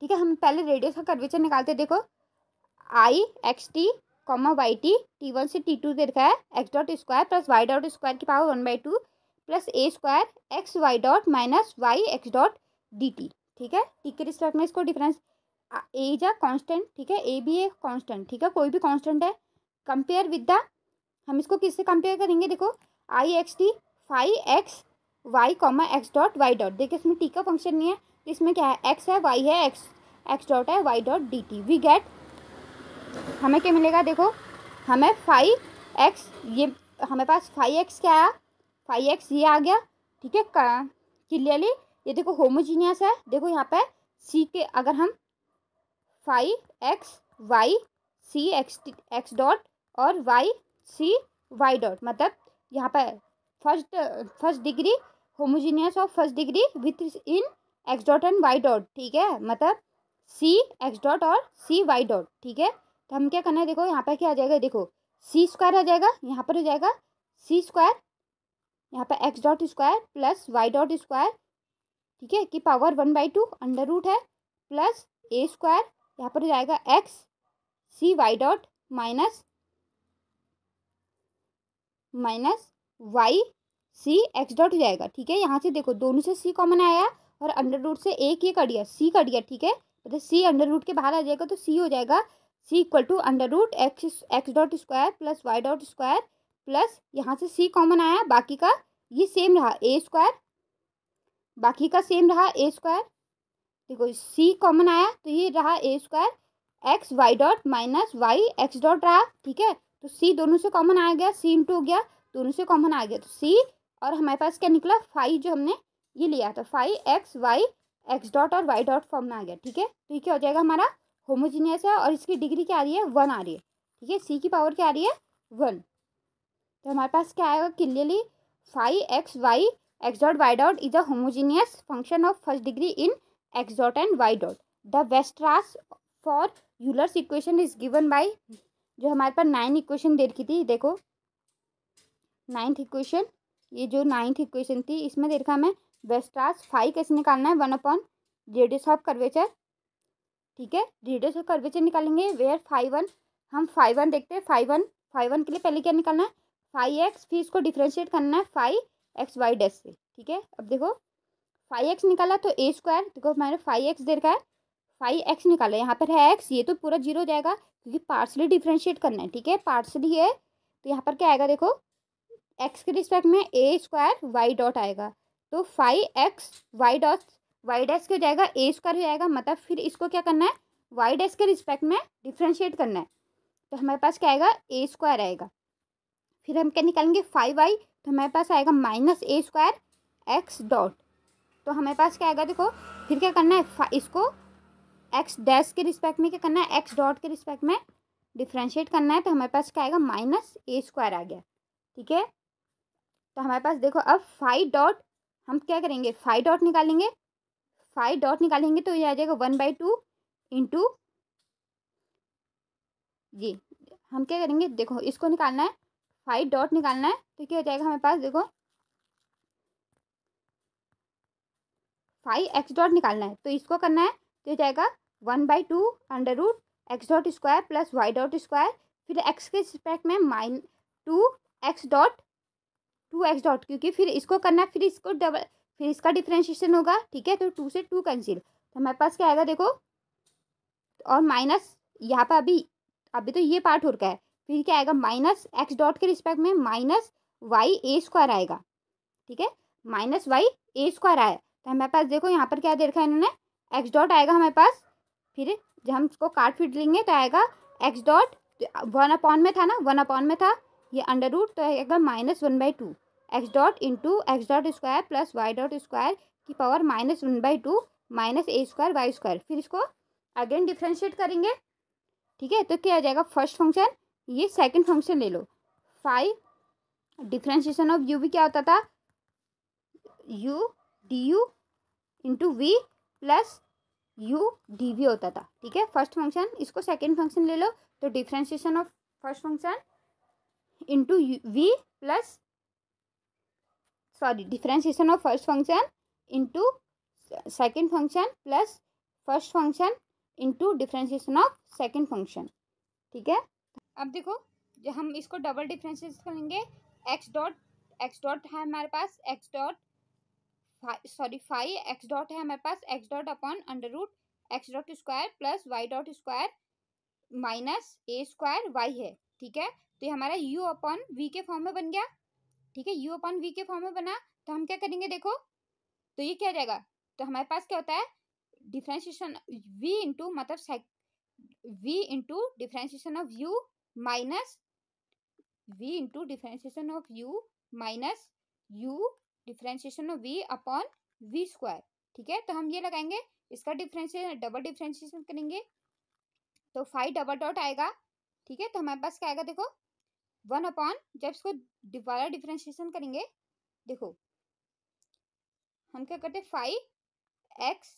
ठीक है हम पहले रेडियस और कर्वेचर निकालते हैं देखो I x T comma Y T T one से टी टू दे रखा है x dot square plus Y dot square की power one by two plus A square X Y dot minus Y x dot D T ठीक है T के respect में इसको difference A is a constant ठीक है ए भी ए कॉन्स्टेंट ठीक है कोई भी कॉन्स्टेंट है कंपेयर विद द हम इसको किससे कंपेयर करेंगे देखो I x T five x Y comma X dot Y dot देखिए इसमें टी का फंक्शन नहीं है तो इसमें क्या है एक्स है वाई है एक्स एक्स डॉट है Y dot D T we get हमें क्या मिलेगा देखो हमें फाइव एक्स ये हमारे पास फाइव एक्स क्या आया फाइव एक्स ये आ गया ठीक है क्लियरली ये देखो होमोजीनियस है देखो यहाँ पे सी के अगर हम five x Y C X x dot और वाई सी वाई डॉट मतलब यहाँ पे फर्स्ट फर्स्ट डिग्री होमोजीनियस और first degree within x dot and Y dot ठीक है मतलब सी एक्स डॉट और सी वाई डॉट ठीक है तो हम क्या करना है देखो यहाँ पर क्या आ जाएगा देखो सी स्क्वायर आ जाएगा यहाँ पर हो जाएगा सी स्क्वायर यहाँ पर x dot square plus Y dot square ठीक है की power one by two under root है प्लस ए स्क्वायर यहाँ पर जाएगा X C Y dot minus minus Y C X dot हो जाएगा ठीक है यहाँ से देखो दोनों से सी कॉमन आया और अंडर रूट से एक ये कट गया सी कट गया ठीक है मतलब सी अंडर रूट के बाहर आ जाएगा तो सी हो जाएगा C equal to under root X x dot square plus Y dot square plus यहाँ से सी कॉमन आया बाकी का ये सेम रहा ए स्क्वायर बाकी का सेम रहा ए स्क्वायर देखो सी कॉमन आया तो ये रहा A square X Y dot minus Y x dot रहा ठीक है तो सी दोनों से कॉमन आ गया सी इंटू हो गया दोनों से कॉमन आ गया तो सी और हमारे पास क्या निकला फाइव जो हमने ये लिया था तो five x Y x dot और वाई डॉट फॉर्म में आ गया ठीक है तो ये क्या हो जाएगा हमारा होमोजीनियस है और इसकी डिग्री क्या आ रही है वन आ रही है ठीक है सी की पावर क्या आ रही है वन तो हमारे पास क्या आएगा clearly five x Y x dot Y dot is a homogeneous function of first degree in x dot and Y dot the Weierstrass for Euler's equation is given by जो हमारे पास नाइन इक्वेशन दे रखी थी देखो ninth equation ये जो ninth equation थी इसमें देखा हमें वेस्ट्रास फाइव कैसे निकालना है one upon radius of curvature ठीक है रेडियस ऑफ कर्वेचर निकालेंगे वेयर फाइव वन हम फाइव वन देखते हैं फाइव वन फाइव वन के लिए पहले क्या निकालना है फाइव एक्स फिर इसको डिफ्रेंशिएट करना है फाइव एक्स वाई डैस से ठीक है अब देखो फाइव एक्स निकाला तो ए स्क्वायर देखो मैंने फाइव एक्स दे रखा है फाइव एक्स निकाला यहाँ पर है एक्स ये तो पूरा जीरो हो जाएगा क्योंकि पार्सली डिफ्रेंशिएट करना है ठीक है पार्सली है तो यहाँ पर क्या आएगा देखो एक्स के रिस्पेक्ट में ए स्क्वायर वाई डॉट आएगा तो five x Y dot Y dash के हो जाएगा ए स्क्वायर हो जाएगा मतलब फिर इसको क्या करना है वाई डैस के रिस्पेक्ट में डिफ्रेंशिएट करना है तो हमारे पास क्या आएगा ए स्क्वायर आएगा फिर हम क्या निकालेंगे फाइव आई तो हमारे पास आएगा माइनस ए स्क्वायर एक्स डॉट तो हमारे पास क्या आएगा देखो फिर क्या करना है इसको एक्स डैश के रिस्पेक्ट में क्या करना है एक्स डॉट के रिस्पेक्ट में डिफ्रेंशिएट करना है तो हमारे पास क्या आएगा माइनस ए स्क्वायर आ गया ठीक है तो हमारे पास देखो अब फाइव डॉट हम क्या करेंगे फाइव डॉट निकालेंगे फाइव डॉट निकालेंगे तो ये आ जाएगा one by two into G हम क्या करेंगे देखो इसको निकालना है फाइव डॉट निकालना है तो क्या हो जाएगा हमारे पास देखो फाइव एक्स डॉट निकालना है तो इसको करना है तो हो जाएगा one by two under root x dot square plus Y dot square फिर एक्स के रिस्पेक्ट में minus two x dot two x dot क्योंकि फिर इसको करना है फिर इसको डबल फिर इसका डिफ्रेंशिएशन होगा ठीक है तो टू से टू कैंसिल तो हमारे पास क्या आएगा देखो और माइनस यहाँ पर अभी अभी तो ये पार्ट हो रखा है फिर क्या आएगा माइनस एक्स डॉट के रिस्पेक्ट में माइनस वाई ए स्क्वायर आएगा ठीक है माइनस वाई ए स्क्वायर आया तो हमारे पास देखो यहाँ पर क्या दे रखा है इन्होंने एक्स डॉट आएगा हमारे पास फिर जब हम इसको काट फिट लेंगे तो आएगा एक्स डॉट वन तो अपॉन में था ना वन अपॉन में था ये अंडर रूट तो आएगा minus one by two x dot into x dot square plus Y dot square की power minus one by two minus A square Y square फिर इसको अगेन डिफ्रेंशिएट करेंगे ठीक है तो क्या आ जाएगा फर्स्ट फंक्शन ये सेकंड फंक्शन ले लो फाइव डिफ्रेंशिएशन ऑफ यू भी क्या होता था U D U into V plus U D V होता था ठीक है फर्स्ट फंक्शन इसको सेकेंड फंक्शन ले लो तो differentiation of first function into V plus sorry differentiation of first function into second function plus first function into differentiation of second function ठीक है अब देखो जो हम इसको डबल डिफ्रेंशिएट करेंगे एक्स डॉट एक्स डॉट है हमारे पास X dot sorry five X dot है हमारे पास X dot upon under root x dot square plus Y dot square minus ए स्क्वायर वाई है ठीक है तो ये हमारा यू अपॉन वी के फॉर्म में बन गया ठीक है यू अपॉन वी के फॉर्म में बना तो हम क्या करेंगे देखो तो ये क्या जाएगा तो हमारे पास क्या होता है डिफ्रेंशिएशन वी इंटू मतलब V into differentiation of U minus V into differentiation of U minus U differentiation of V upon V square ठीक है तो हम ये लगाएंगे इसका डिफ्रेंशिएशन डबल डिफ्रेंशिएशन करेंगे तो फाइव डबल डॉट आएगा ठीक है तो हमारे पास क्या आएगा देखो वन अपॉन जब इसको दोबारा डिफ्रेंशिएशन करेंगे देखो हम क्या करते फाइव एक्स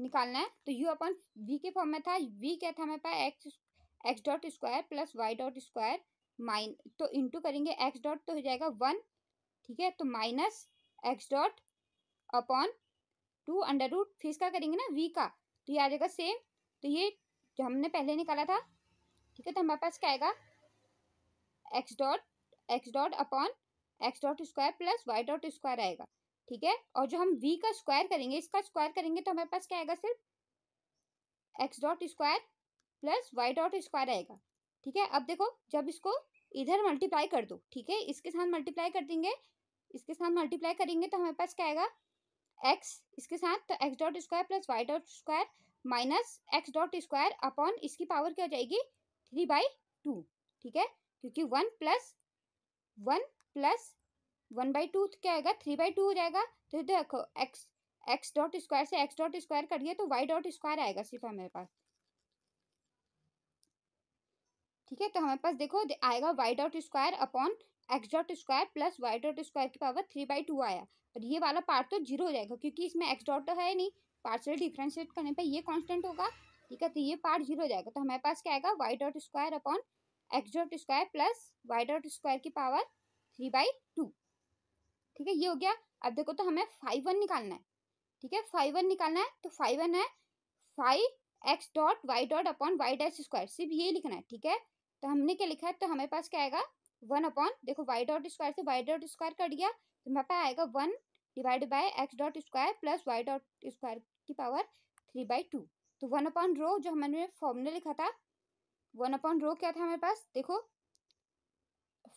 निकालना है तो यू अपॉन वी के फॉर्म में था वी क्या था हमारे पास X x dot square plus Y dot square minus तो इंटू करेंगे एक्स डॉट तो हो जाएगा वन ठीक है तो minus x dot upon two under root फिर इसका करेंगे ना वी का तो ये आ जाएगा सेम तो ये जो हमने पहले निकाला था ठीक है तो हमारे पास क्या आएगा x dot x dot upon x dot square plus Y dot square आएगा ठीक है और जो हम वी का स्क्वायर करेंगे इसका स्क्वायर करेंगे तो हमारे पास क्या आएगा सिर्फ X dot square plus Y dot square आएगा ठीक है अब देखो जब इसको इधर मल्टीप्लाई कर दो ठीक है इसके साथ मल्टीप्लाई कर देंगे इसके साथ मल्टीप्लाई करेंगे तो हमारे पास क्या आएगा एक्स इसके साथ तो X dot square plus Y dot square minus x dot square upon इसकी पावर क्या हो जाएगी थ्री बाई टू ठीक है क्योंकि one plus one plus one by two क्या आएगा थ्री बाई टू हो जाएगा तो देखो एक्स एक्स डॉट स्क्वायर से एक्स डॉट स्क्वायर करिए तो वाई डॉट स्क्वायर आएगा सिर्फ हमारे पास ठीक है तो हमारे पास देखो आएगा Y dot square upon x dot square plus Y dot square की पावर थ्री बाई टू आया और ये वाला पार्ट तो जीरो हो जाएगा क्योंकि इसमें एक्स डॉट तो है नहीं पार्सल डिफ्रेंशिएट करने पर ये कांस्टेंट होगा ठीक है तो ये पार्ट जीरो हो जाएगा तो हमारे पास क्या आएगा Y dot square upon x dot square plus Y dot square की पावर थ्री बाई टू ठीक है ये हो गया अब देखो तो हमें फाइव वन निकालना है ठीक है फाइव वन निकालना है तो फाइव वन है five X dot Y dot upon Y dash square सिर्फ ये लिखना है ठीक है तो हमने क्या लिखा है तो हमारे पास क्या आएगा वन अपॉन देखो वाई डॉट स्क्वायर से वाई डॉट स्क्वायर कर दिया तो हमारे पास आएगा one divide by x dot square plus Y dot square की पावर थ्री बाई टू तो वन अपॉन रो जो हमने फॉर्मूला लिखा था वन अपॉन रो क्या था हमारे पास देखो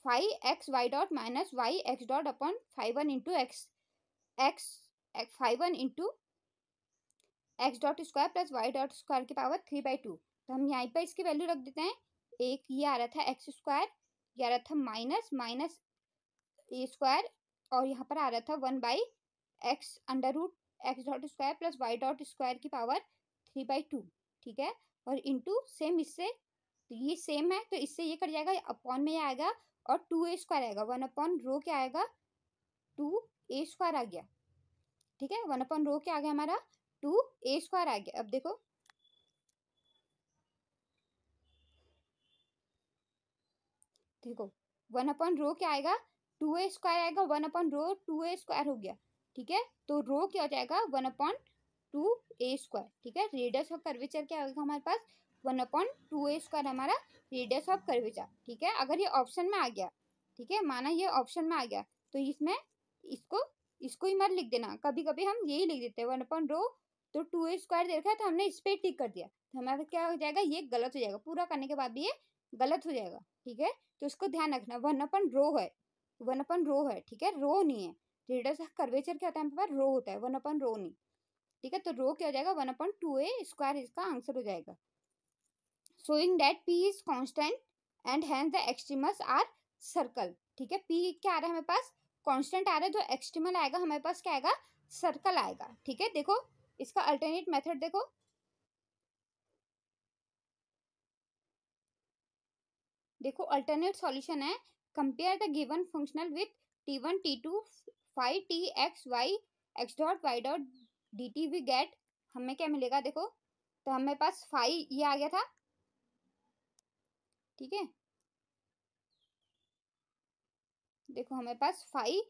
five x Y dot minus Y x dot upon five one into x x five one into x dot square plus Y dot square की पावर थ्री बाई टू तो हम यहाँ पर इसकी वैल्यू रख देते हैं एक ये आ रहा था एक्स स्क्वायर ये आ रहा था माइनस माइनस ए स्क्वायर और यहाँ पर आ रहा था one by x under root x dot square plus Y dot square की पावर थ्री बाई टू ठीक है और इंटू सेम इससे तो ये सेम है तो इससे ये कट जाएगा अपॉन में आएगा और टू ए स्क्वायर आएगा वन अपॉन रो क्या आएगा टू ए स्क्वायर आ गया ठीक है वन अपॉन रो क्या आ गया हमारा टू ए स्क्वायर आ गया अब देखो देखो वन अपन रो क्या आएगा टू ए स्क्वायर आएगा वन अपन रो टू ए स्क्वायर हो गया ठीक है तो रो क्या हो जाएगा वन अपॉन टू ए स्क्वायर ठीक है रेडियस ऑफ कर्वेचर क्या होगा हमारे पास वन अपॉन टू ए स्क्वायर हमारा रेडियस ऑफ कर्वेचर ठीक है अगर ये ऑप्शन में आ गया ठीक है माना ये ऑप्शन में आ गया तो इसमें इसको इसको ही मत लिख देना कभी कभी हम यही लिख देते हैं वन अपॉन रो तो टू ए स्क्वायर दे रखा है तो हमने इस पर टिक कर दिया तो हमारा क्या हो जाएगा ये गलत हो जाएगा पूरा करने के बाद भी ये गलत हो जाएगा ठीक है तो इसको ध्यान रखना वन अपन रो है वन अपन रो है ठीक है रो नहीं है रेडियस कर्वेचर क्या होता है हमारे पास रो होता है वन अपन रो नहीं ठीक है तो रो क्या हो जाएगा वन अपन टू ए स्क्वायर इसका आंसर हो जाएगा showing that p is constant and hence the extremals are circle ठीक है पी क्या आ रहा है हमारे पास कॉन्स्टेंट आ रहा है जो तो एक्सट्रीमल आएगा हमारे पास क्या आएगा सर्कल आएगा ठीक है देखो इसका अल्टरनेट मेथड देखो देखो अल्टरनेट सॉल्यूशन है compare the given functional with t one t two five t x Y x dot Y dot D T we get हमें क्या मिलेगा देखो तो हमारे पास फाइव ये आ गया था ठीक है देखो हमारे पास फाइव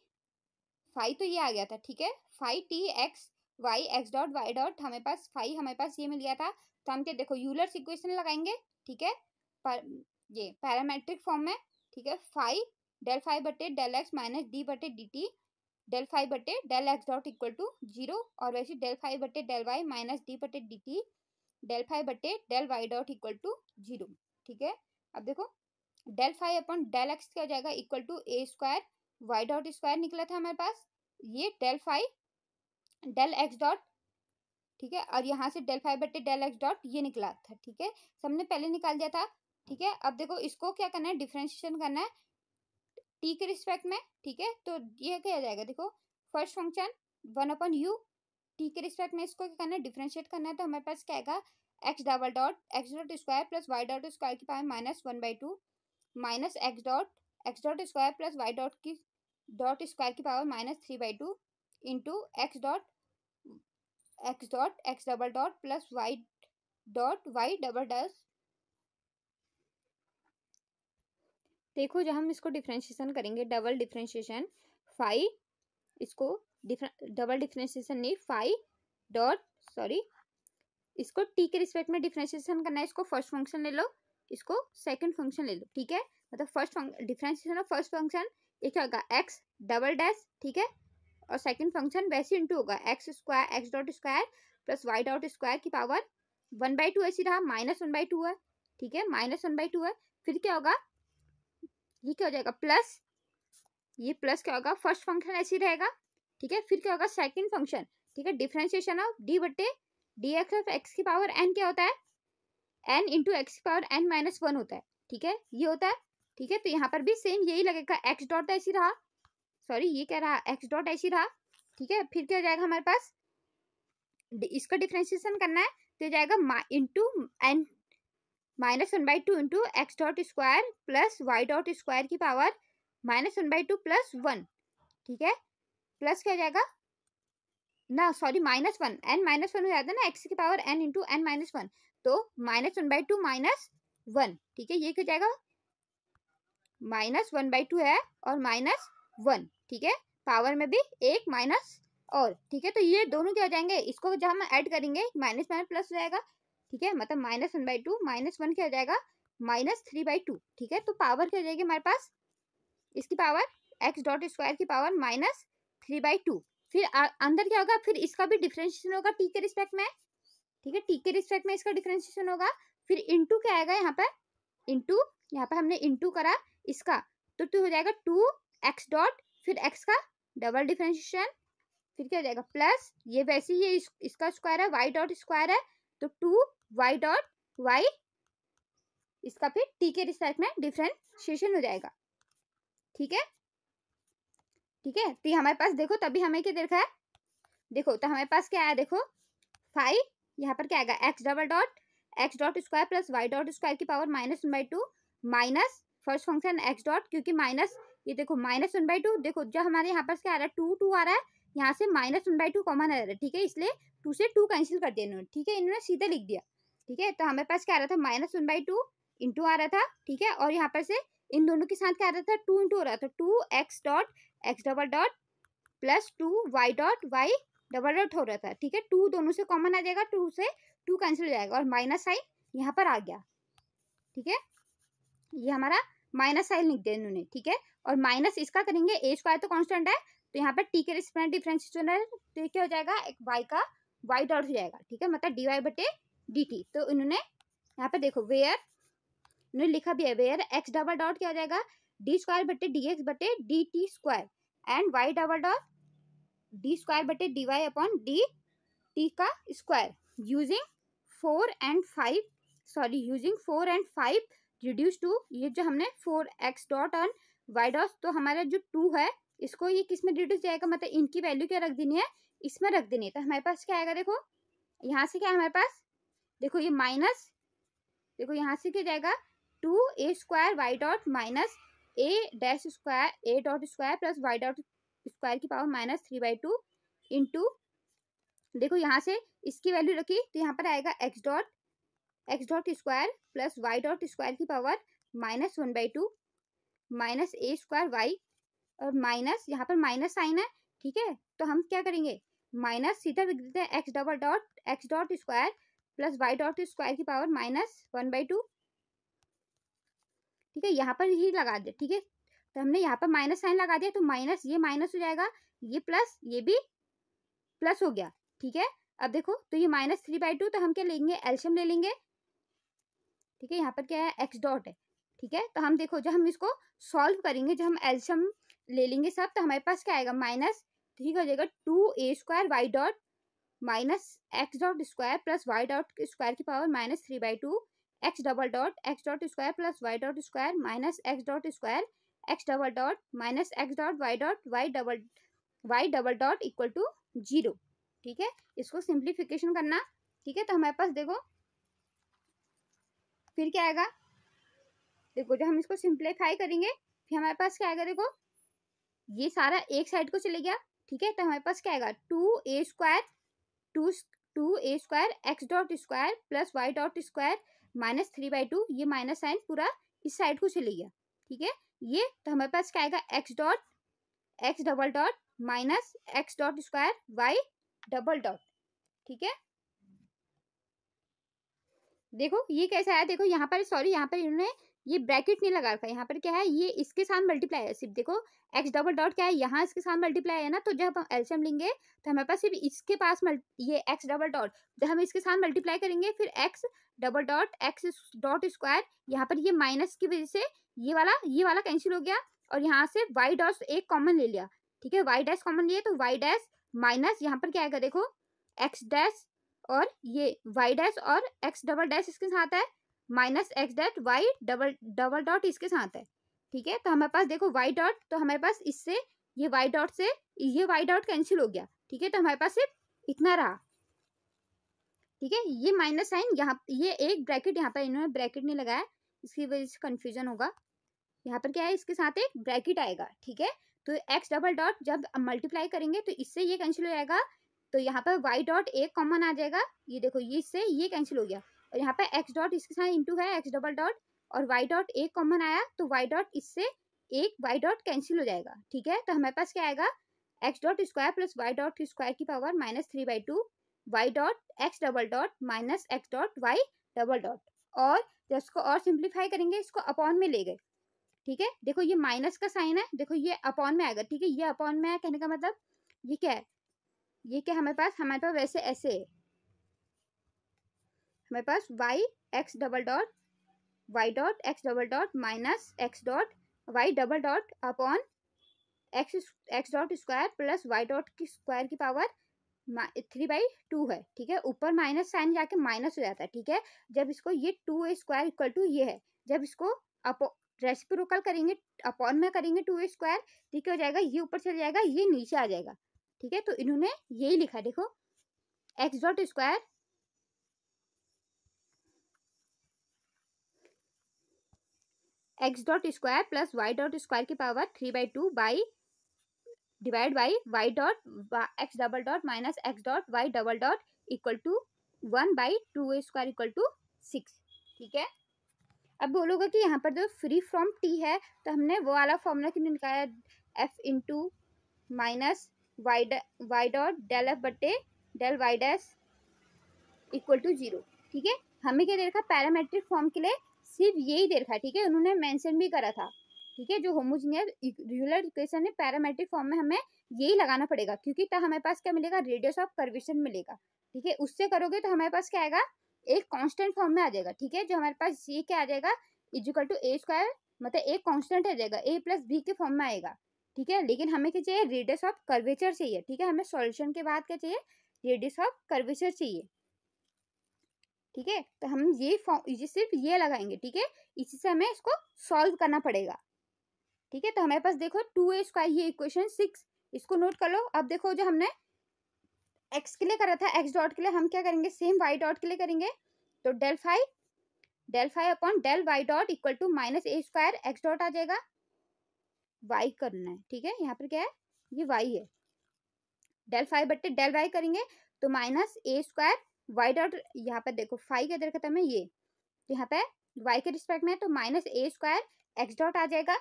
फाइव तो ये आ गया था ठीक है five t x Y x dot Y dot हमारे पास फाइव हमारे पास ये मिल गया था तो हम क्या देखो यूलर इक्वेशन लगाएंगे ठीक है पर ये पैरामेट्रिक फॉर्म में ठीक है फाइव डेल फाइव बटे डेल एक्स माइनस डी बटे डी टी डेल फाइव बटे del x dot equal to zero और वैसे डेल फाइव बटे डेल वाई माइनस डी बटे डी टी डेल फाइव बटे del y dot equal to zero ठीक है अब देखो del five upon del x क्या हो जाएगा equal to A square Y dot square निकला था हमारे पास ये del five del x dot ठीक है और यहाँ से डेल फाइव बटे डेल एक्स डॉट ये निकला था ठीक है सबने पहले निकाल दिया था ठीक है अब देखो इसको क्या करना है डिफ्रेंशिएशन करना है टी के रिस्पेक्ट में ठीक है तो ये क्या जाएगा देखो first function one upon u t के रिस्पेक्ट में इसको क्या करना है डिफ्रेंशिएट करना है तो हमारे पास क्या आएगा x double dot x dot square plus Y dot square की power minus one by two minus x dot x dot square plus Y dot की डॉट स्क्वायर की power minus three by two into x dot x dot x double dot plus Y dot y double dot देखो जब हम इसको differentiation करेंगे double differentiation five इसको double differentiation नहीं five dot sorry इसको टी के रिस्पेक्ट में डिफ्रेंशिएशन करना है इसको फर्स्ट फंक्शन ले लो इसको सेकंड फंक्शन ले लो ठीक है मतलब first differentiation of first function ये क्या होगा एक्स डबल डैश ठीक है और सेकंड फंक्शन वैसे इंटू होगा x square x dot square plus Y dot square की पावर वन बाई टू ऐसी रहा माइनस वन बाई टू है ठीक है माइनस वन बाई टू है फिर क्या होगा ये क्या हो जाएगा प्लस ये प्लस क्या होगा फर्स्ट फंक्शन ऐसे रहेगा ठीक है फिर क्या होगा सेकंड फंक्शन ठीक है डिफ्रेंशिएशन ऑफ डी बट्टे डी एक्स ऑफ एक्स की पावर एन क्या होता है एन इंटू एक्स की पावर एन माइनस वन होता है ठीक है ये होता है ठीक है तो यहाँ पर भी सेम यही लगेगा एक्स डॉट ऐसी रहा सॉरी ये क्या रहा एक्स डॉट ऐसी रहा ठीक है फिर क्या हो जाएगा हमारे पास इसका डिफ्रेंशिएशन करना है तो जाएगा into n minus one by two into x dot square plus Y dot square की power minus one by two plus one ठीक है प्लस क्या जाएगा ना sorry minus one n minus one हो जाता है ना एक्स की power n into n minus one तो minus one by two minus one ठीक है ये क्या जाएगा माइनस वन बाई टू है और माइनस वन ठीक है पावर में भी एक माइनस और ठीक है तो ये दोनों क्या हो जाएंगे इसको जब हम ऐड करेंगे माइनस माइनस प्लस हो जाएगा ठीक है मतलब minus one by two minus one क्या हो जाएगा माइनस थ्री बाई टू ठीक है तो पावर क्या हो जाएगी हमारे पास इसकी पावर एक्स डॉट स्क्वायर की power minus three by two फिर आ, अंदर क्या होगा फिर इसका भी डिफ्रेंशिएशन होगा टी के रिस्पेक्ट में ठीक है टी के रिस्पेक्ट में इसका डिफ्रेंशिएशन होगा फिर इंटू क्या आएगा यहाँ पर इंटू यहाँ पर हमने इंटू करा इसका तो टू हो जाएगा टू एक्स डॉट फिर एक्स का डबल डिफ्रेंशिएशन फिर क्या हो जाएगा प्लस ये वैसे ही इस, इसका स्क्वायर है वाई डॉट स्क्वायर है तो टू वाई डॉट वाई इसका फिर टी के रिस्पेक्ट में डिफ्रेंशिएशन हो जाएगा ठीक है ठीक है तो हमारे पास देखो तभी हमें क्या देखा है देखो तो हमारे पास क्या आया देखो फाइव यहाँ पर क्या आएगा x double dot x dot square plus Y dot square की power minus one by two minus first function x dot क्योंकि माइनस ये देखो माइनस वन बाई टू देखो जो हमारे यहाँ पर क्या आ रहा है टू टू आ रहा है यहाँ से minus one by two common आ रहा है ठीक है इसलिए टू से टू कैंसिल कर दिया इन्होंने ठीक है इन्होंने सीधा लिख दिया ठीक है तो हमारे पास क्या आ रहा था minus one by two into आ रहा था ठीक है और यहाँ पर से इन दोनों के साथ क्या आ रहा था टू इंटू हो रहा था two x dot x double dot plus two y dot y double dot हो रहा था ठीक है टू दोनों से कॉमन आ जाएगा टू से टू कैंसिल हो जाएगा और माइनस साइन यहाँ पर आ गया ठीक है ये हमारा माइनस साइन लिख दिया इन्होंने ठीक है और माइनस इसका करेंगे ए स्क्वायर तो कॉन्स्टेंट है तो यहाँ पे टी के रिस्पेंट डिफ्रेंशिएशन तो ये क्या हो जाएगा एक वाई का वाई डॉट हो जाएगा ठीक है मतलब डी वाई बटे डी टी तो इन्होंने यहाँ पे देखो वेयर इन्होंने लिखा भी है वेयर एक्स डबल डॉट क्या हो जाएगा डी स्क्वायर बटे डी एक्स बटे d t square and y double dot d square बटे d y upon d t का square using four and five sorry using four and five reduce to ये जो हमने four x dot on y dot तो हमारा जो to है इसको ये किस में रिड्यूस जाएगा मतलब इनकी वैल्यू क्या रख देनी है इसमें रख देनी है तो हमारे पास क्या आएगा देखो यहाँ से क्या है हमारे पास देखो ये माइनस देखो यहाँ से क्या जाएगा two A square Y dot minus a dash square a dot square plus Y dot square की power minus three by two into देखो यहाँ से इसकी वैल्यू रखी तो यहाँ पर आएगा x dot x dot square plus Y dot square की power minus one by two minus A square y और माइनस यहाँ पर माइनस साइन है ठीक है तो हम क्या करेंगे माइनस सीधा लिख देते हैं x double dot x dot square plus Y dot square की power minus one by two ठीक है यहाँ पर ही लगा दे ठीक है तो हमने यहाँ पर माइनस साइन लगा दिया तो माइनस ये माइनस हो जाएगा ये प्लस ये भी प्लस हो गया ठीक है अब देखो तो ये माइनस थ्री बाई टू तो हम क्या लेंगे एल्शियम ले लेंगे ठीक है यहाँ पर क्या है एक्स डॉट है ठीक है तो हम देखो जब हम इसको सॉल्व करेंगे जब हम एल्शियम ले लेंगे सब तो हमारे पास क्या आएगा माइनस ठीक हो जाएगा टू ए square Y dot minus x dot square plus Y dot square की power minus three by two x double dot x dot square plus Y dot square minus x dot square x double dot minus x dot Y dot y double y double dot equal to zero ठीक है इसको simplification करना ठीक है तो हमारे पास देखो फिर क्या आएगा देखो जब हम इसको सिंप्लीफाई करेंगे फिर हमारे पास क्या आएगा देखो ये सारा एक साइड को चले गया ठीक है तो हमारे पास क्या आएगा two A square two two A square x dot square plus Y dot square minus three by two ये माइनस साइन पूरा इस साइड को चले गया ठीक है ये तो हमारे पास क्या आएगा x dot x double dot minus x dot square y double dot ठीक है देखो ये कैसा आया देखो यहाँ पर सॉरी यहाँ पर इन्होंने ये ब्रैकेट नहीं लगा रखा है यहाँ पर क्या है ये इसके साथ मल्टीप्लाई है सिर्फ देखो एक्स डबल डॉट क्या है यहाँ इसके साथ मल्टीप्लाई है ना तो जब हम एल्शियम लेंगे तो हमारे पास सिर्फ इसके पास ये एक्स डबल डॉट जब हम इसके साथ मल्टीप्लाई करेंगे फिर x double dot x dot square यहाँ पर ये माइनस की वजह से ये वाला ये वाला कैंसिल हो गया और यहाँ से वाई डॉट एक कॉमन ले लिया ठीक है वाई डैश कॉमन लिया तो वाई डैश माइनस यहाँ पर क्या आएगा देखो एक्स डैश और ये वाई डैश और एक्स डबल डैश इसके साथ है minus x dot y double double dot इसके साथ है ठीक है तो हमारे पास देखो वाई डॉट तो हमारे पास इससे ये वाई डॉट से ये वाई डॉट कैंसिल हो गया ठीक है तो हमारे पास सिर्फ इतना रहा ठीक है ये माइनस साइन यहाँ ये एक ब्रैकेट यहाँ पर इन्होंने ब्रैकेट नहीं लगाया इसकी वजह से कन्फ्यूजन होगा यहाँ पर क्या है इसके साथ एक ब्रैकेट आएगा ठीक है तो एक्स डबल डॉट जब मल्टीप्लाई करेंगे तो इससे ये कैंसिल हो जाएगा तो यहाँ पर वाई डॉट एक कॉमन आ जाएगा ये देखो ये इससे ये कैंसिल हो गया यहाँ पे एक्स डॉट इसके साथ इंटू है एक्स डबल डॉट और वाई डॉट एक कॉमन आया तो वाई डॉट इससे एक वाई डॉट कैंसिल हो जाएगा ठीक है तो हमारे पास क्या आएगा x dot square plus Y dot square की power minus three by two y dot x double dot minus x dot y double dot और जब इसको और सिंप्लीफाई करेंगे इसको अपॉन में ले गए ठीक है देखो ये माइनस का साइन है देखो ये अपॉन में आएगा ठीक है ये अपॉन में आया कहने का मतलब ये क्या है ये क्या हमारे पास हमारे पास वैसे ऐसे है हमारे पास y x double dot Y dot x double dot minus x dot y double dot upon x x dot square plus Y dot की स्क्वायर की पावर थ्री बाई टू है ठीक है ऊपर माइनस साइन जाके माइनस हो जाता है ठीक है जब इसको ये two A square equal to ये है जब इसको अपो रेसिप्रोकल करेंगे अपॉन में करेंगे टू ए स्क्वायर क्या हो जाएगा ये ऊपर चल जाएगा ये नीचे आ जाएगा ठीक है तो इन्होंने यही लिखा देखो x dot square x dot square plus Y dot square की power three by two by divide by y dot x double dot minus x dot y double dot equal to one by two square equal to six ठीक है अब बोलोगे कि यहाँ पर जो free from T है तो हमने वो वाला फॉर्मूला क्यों निकाला f in two minus y Y dot del f बटे del y dash equal to zero ठीक है हमें क्या देखा पैरामेट्रिक फॉर्म के लिए सिर्फ यही देखा ठीक है उन्होंने मेंशन भी करा था ठीक है जो होमोजीनियस रेगुलर इक्वेशन है पैरामेट्रिक फॉर्म में हमें यही लगाना पड़ेगा क्योंकि तब हमारे पास क्या मिलेगा रेडियस ऑफ कर्वेशन मिलेगा ठीक है उससे करोगे तो हमारे पास क्या आएगा एक कॉन्स्टेंट फॉर्म में आ जाएगा ठीक है जो हमारे पास ये क्या आ जाएगा इजिकल टू ए स्क्वायर मतलब एक कॉन्स्टेंट आ जाएगा ए प्लस बी के फॉर्म में आएगा ठीक है लेकिन हमें क्या चाहिए रेडियस ऑफ कर्वेचर चाहिए ठीक है हमें सोल्यूशन के बाद क्या चाहिए रेडियस ऑफ कर्वेचर चाहिए ठीक है तो हम ये ये सिर्फ ये लगाएंगे ठीक है इसी से हमें इसको सॉल्व करना पड़ेगा ठीक है तो हमारे पास देखो टू ए स्क्वायर ये इक्वेशन सिक्स इसको नोट कर लो अब देखो जो हमने एक्स के लिए करा था एक्स डॉट के लिए हम क्या करेंगे सेम वाई डॉट के लिए करेंगे तो del five del five upon del y dot equal to minus A square x dot आ जाएगा वाई करना है ठीक है यहाँ पर क्या है ये वाई है डेल फाइव बट्टे डेल वाई करेंगे तो माइनस ए स्क्वायर वाई डॉट यहाँ पर देखो फाइव के दरकता है ये तो यहाँ पे वाई के रिस्पेक्ट में तो माइनस ए स्क्वायर एक्स डॉट आ जाएगा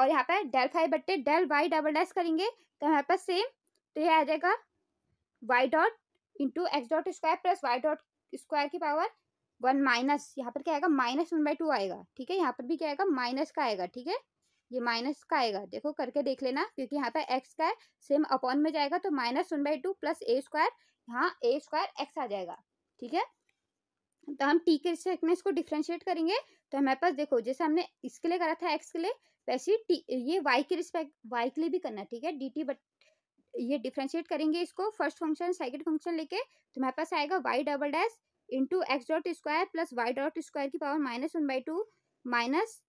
और यहाँ पे डेल फाइव बट्टे डेल वाई डबल डैश करेंगे तो यहाँ पर सेम तो ये आ जाएगा y dot into x dot square plus Y dot square की पावर वन माइनस यहाँ पर क्या आएगा माइनस वन बाई टू आएगा ठीक है यहाँ पर भी क्या आएगा माइनस का आएगा ठीक है ये माइनस का आएगा देखो करके देख लेना क्योंकि यहाँ पे एक्स का है सेम अपॉन में जाएगा तो minus one by two plus A square यहाँ ए स्क्वायर एक्स आ जाएगा ठीक है तो हम टी के रिस्पेक्ट में इसको डिफ्रेंशिएट करेंगे तो हमारे पास देखो जैसे हमने इसके लिए करा था एक्स के लिए वैसे टी ये वाई के रिस्पेक्ट वाई के लिए भी करना ठीक है डी टी बट ये डिफ्रेंशिएट करेंगे इसको फर्स्ट फंक्शन सेकेंड फंक्शन लेके तो हमारे पास आएगा y double dash into x dot square plus Y dot square की power minus one by two minus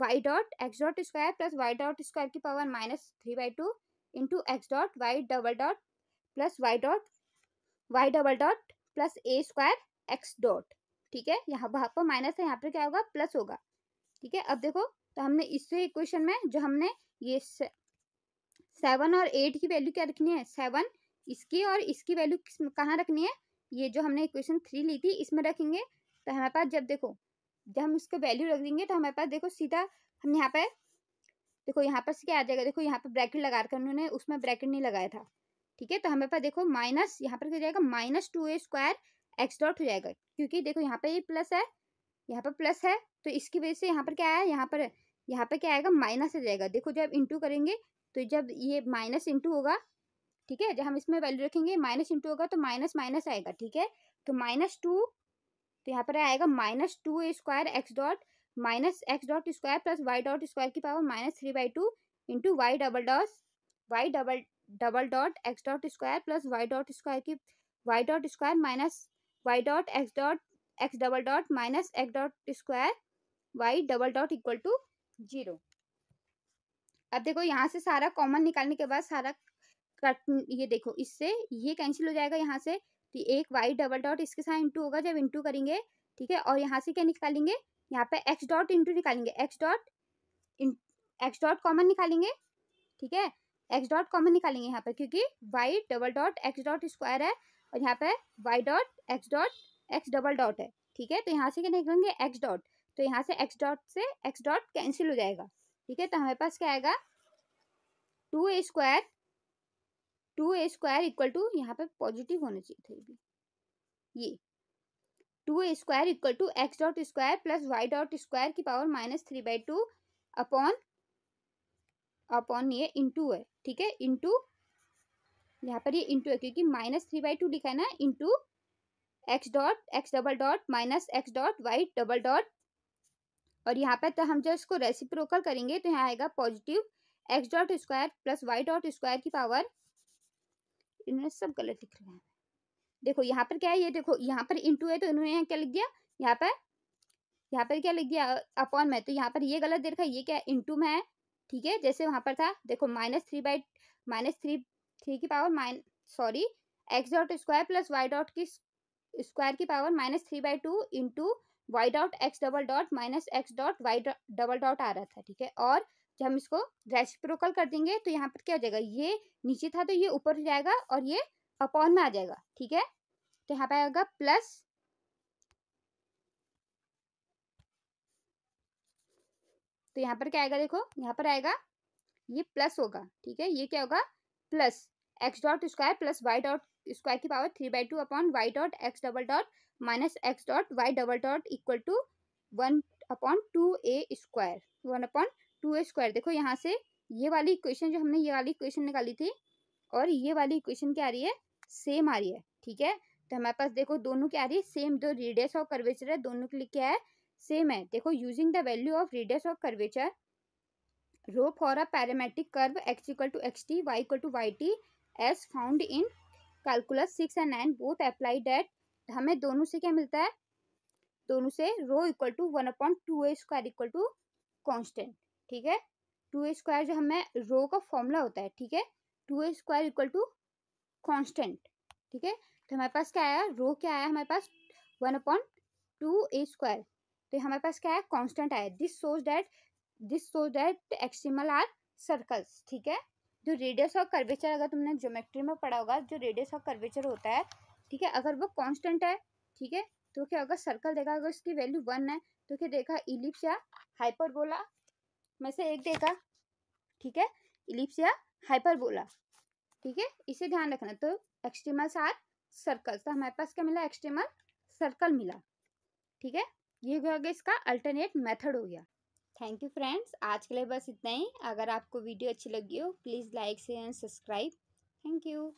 y dot x dot square plus Y dot square की power minus three by two into x dot y double dot plus Y dot y double dot plus A square x dot ठीक है यहाँ वहाँ पर minus है यहाँ पर क्या होगा प्लस होगा ठीक है अब देखो तो हमने इससे इक्वेशन में जो हमने ये सेवन और एट की वैल्यू क्या रखनी है सेवन इसकी और इसकी वैल्यू कहाँ रखनी है ये जो हमने इक्वेशन थ्री ली थी इसमें रखेंगे तो हमारे पास जब देखो जब हम इसको वैल्यू रख देंगे तो हमारे पास देखो सीधा हम यहाँ पर देखो यहाँ पर से क्या आ जाएगा देखो यहाँ पर ब्रैकेट लगा कर उन्होंने उसमें ब्रैकेट नहीं लगाया था ठीक है तो हमारे पास देखो माइनस यहाँ पर क्या जाएगा माइनस टू ए स्क्वायर एक्स डॉट हो जाएगा क्योंकि देखो यहाँ पर ये प्लस है यहाँ पर प्लस है तो इसकी वजह से यहाँ पर क्या आया यहाँ पर यहाँ पर क्या आएगा माइनस आ जाएगा देखो जब इंटू करेंगे तो जब ये माइनस इंटू होगा ठीक है जब हम इसमें वैल्यू रखेंगे माइनस इंटू होगा तो माइनस माइनस आएगा ठीक है तो माइनस टू तो यहाँ पर आएगा minus two square x dot minus x dot square plus Y dot square की power minus three by two into y double dot y double double dot x dot square plus Y dot square की y dot square minus y dot x dot x double dot minus x dot square y double dot equal to zero अब देखो यहाँ से सारा common निकालने के बाद सारा कट ये देखो इससे ये कैंसिल हो जाएगा यहाँ से तो एक वाई डबल डॉट इसके साथ इंटू होगा जब इंटू करेंगे ठीक है और यहाँ से क्या निकालेंगे यहाँ पे एक्स डॉट इंटू निकालेंगे x dot x dot common निकालेंगे ठीक है एक्स डॉट कॉमन निकालेंगे यहाँ पे क्योंकि y double dot x dot square है और यहाँ पे y dot x dot x double dot है ठीक है तो यहाँ से क्या निकलेंगे एक्स डॉट तो यहाँ से एक्स डॉट से एक्स डॉट कैंसिल हो जाएगा ठीक है तो हमारे पास क्या आएगा two A square two A square equal to यहाँ पे पॉजिटिव होना चाहिए थ्री बी ये two A square equal to x dot square plus Y dot square की power minus three by two upon upon ये इंटू है ठीक है इंटू यहाँ पर ये इंटू है क्योंकि माइनस थ्री बाई टू लिखा है ना into x dot x double dot minus x dot y double dot और यहाँ पर तो हम जब इसको रेसिप्रोकल करेंगे तो यहाँ आएगा positive x dot square plus Y dot square की पावर इन्होंने सब गलत लिख रहे हैं देखो यहाँ पर क्या है ये देखो यहाँ पर इंटू है तो इन्होंने यहाँ क्या लिख दिया यहाँ पर यहाँ पर क्या लिख दिया अपॉन में तो यहाँ पर ये गलत दे रखा है ये क्या है इंटू में है ठीक है जैसे वहाँ पर था देखो minus three by minus three three की power mine sorry x dot square plus Y dot की स्क्वायर की power minus three by two into y dot x double dot minus x dot y double dot आ रहा था ठीक है और जब हम इसको रेसिप्रोकल कर देंगे तो यहाँ पर क्या हो जाएगा ये नीचे था तो ये ऊपर हो जाएगा और ये अपॉन में आ जाएगा ठीक है तो यहाँ पर आएगा प्लस तो यहाँ पर क्या आएगा देखो यहाँ पर आएगा ये प्लस होगा ठीक है ये क्या होगा plus x dot square plus Y dot square की power three by two upon Y dot x double dot minus x dot y double dot equal to one upon two A square one upon two A square देखो यहाँ से ये वाली equation जो हमने ये वाली इक्वेशन निकाली थी और ये वाली इक्वेशन क्या आ रही है सेम आ रही है ठीक है तो हमारे पास देखो दोनों क्या आ रही है सेम दो रेडियस ऑफ कर्वेचर है दोनों के लिए क्या है सेम है देखो using the value of radius of curvature rho for a parametric curve x equal to x T y equal to y t as found in calculus six and nine both applied at हमें दोनों से क्या मिलता है दोनों से rho equal to one upon two A square equal to constant ठीक है टू ए स्क्वायर जो हमें रो का फॉर्मूला होता है ठीक है two A square equal to constant ठीक है तो हमारे पास क्या आया रो क्या आया हमारे पास वन अपॉन टू ए स्क्वायर तो हमारे पास क्या है कॉन्स्टेंट आया this shows that this shows that extremal are circles ठीक है जो रेडियस और कर्वेचर अगर तुमने ज्योमेट्री में पढ़ा होगा जो रेडियस और कर्वेचर होता है ठीक है अगर वो कॉन्स्टेंट है ठीक है तो क्या होगा सर्कल देखा अगर इसकी वैल्यू वन है तो क्या देखा इलिप्स या हाइपरबोला में से एक देखा ठीक है इलिप्स या हाइपरबोला ठीक है इसे ध्यान रखना तो एक्सट्रीमल सार सर्कल तो हमारे पास क्या मिला एक्सट्रीमल सर्कल मिला ठीक है ये हो गया इसका अल्टरनेट मेथड हो गया थैंक यू फ्रेंड्स आज के लिए बस इतना ही अगर आपको वीडियो अच्छी लगी हो please like share and subscribe thank you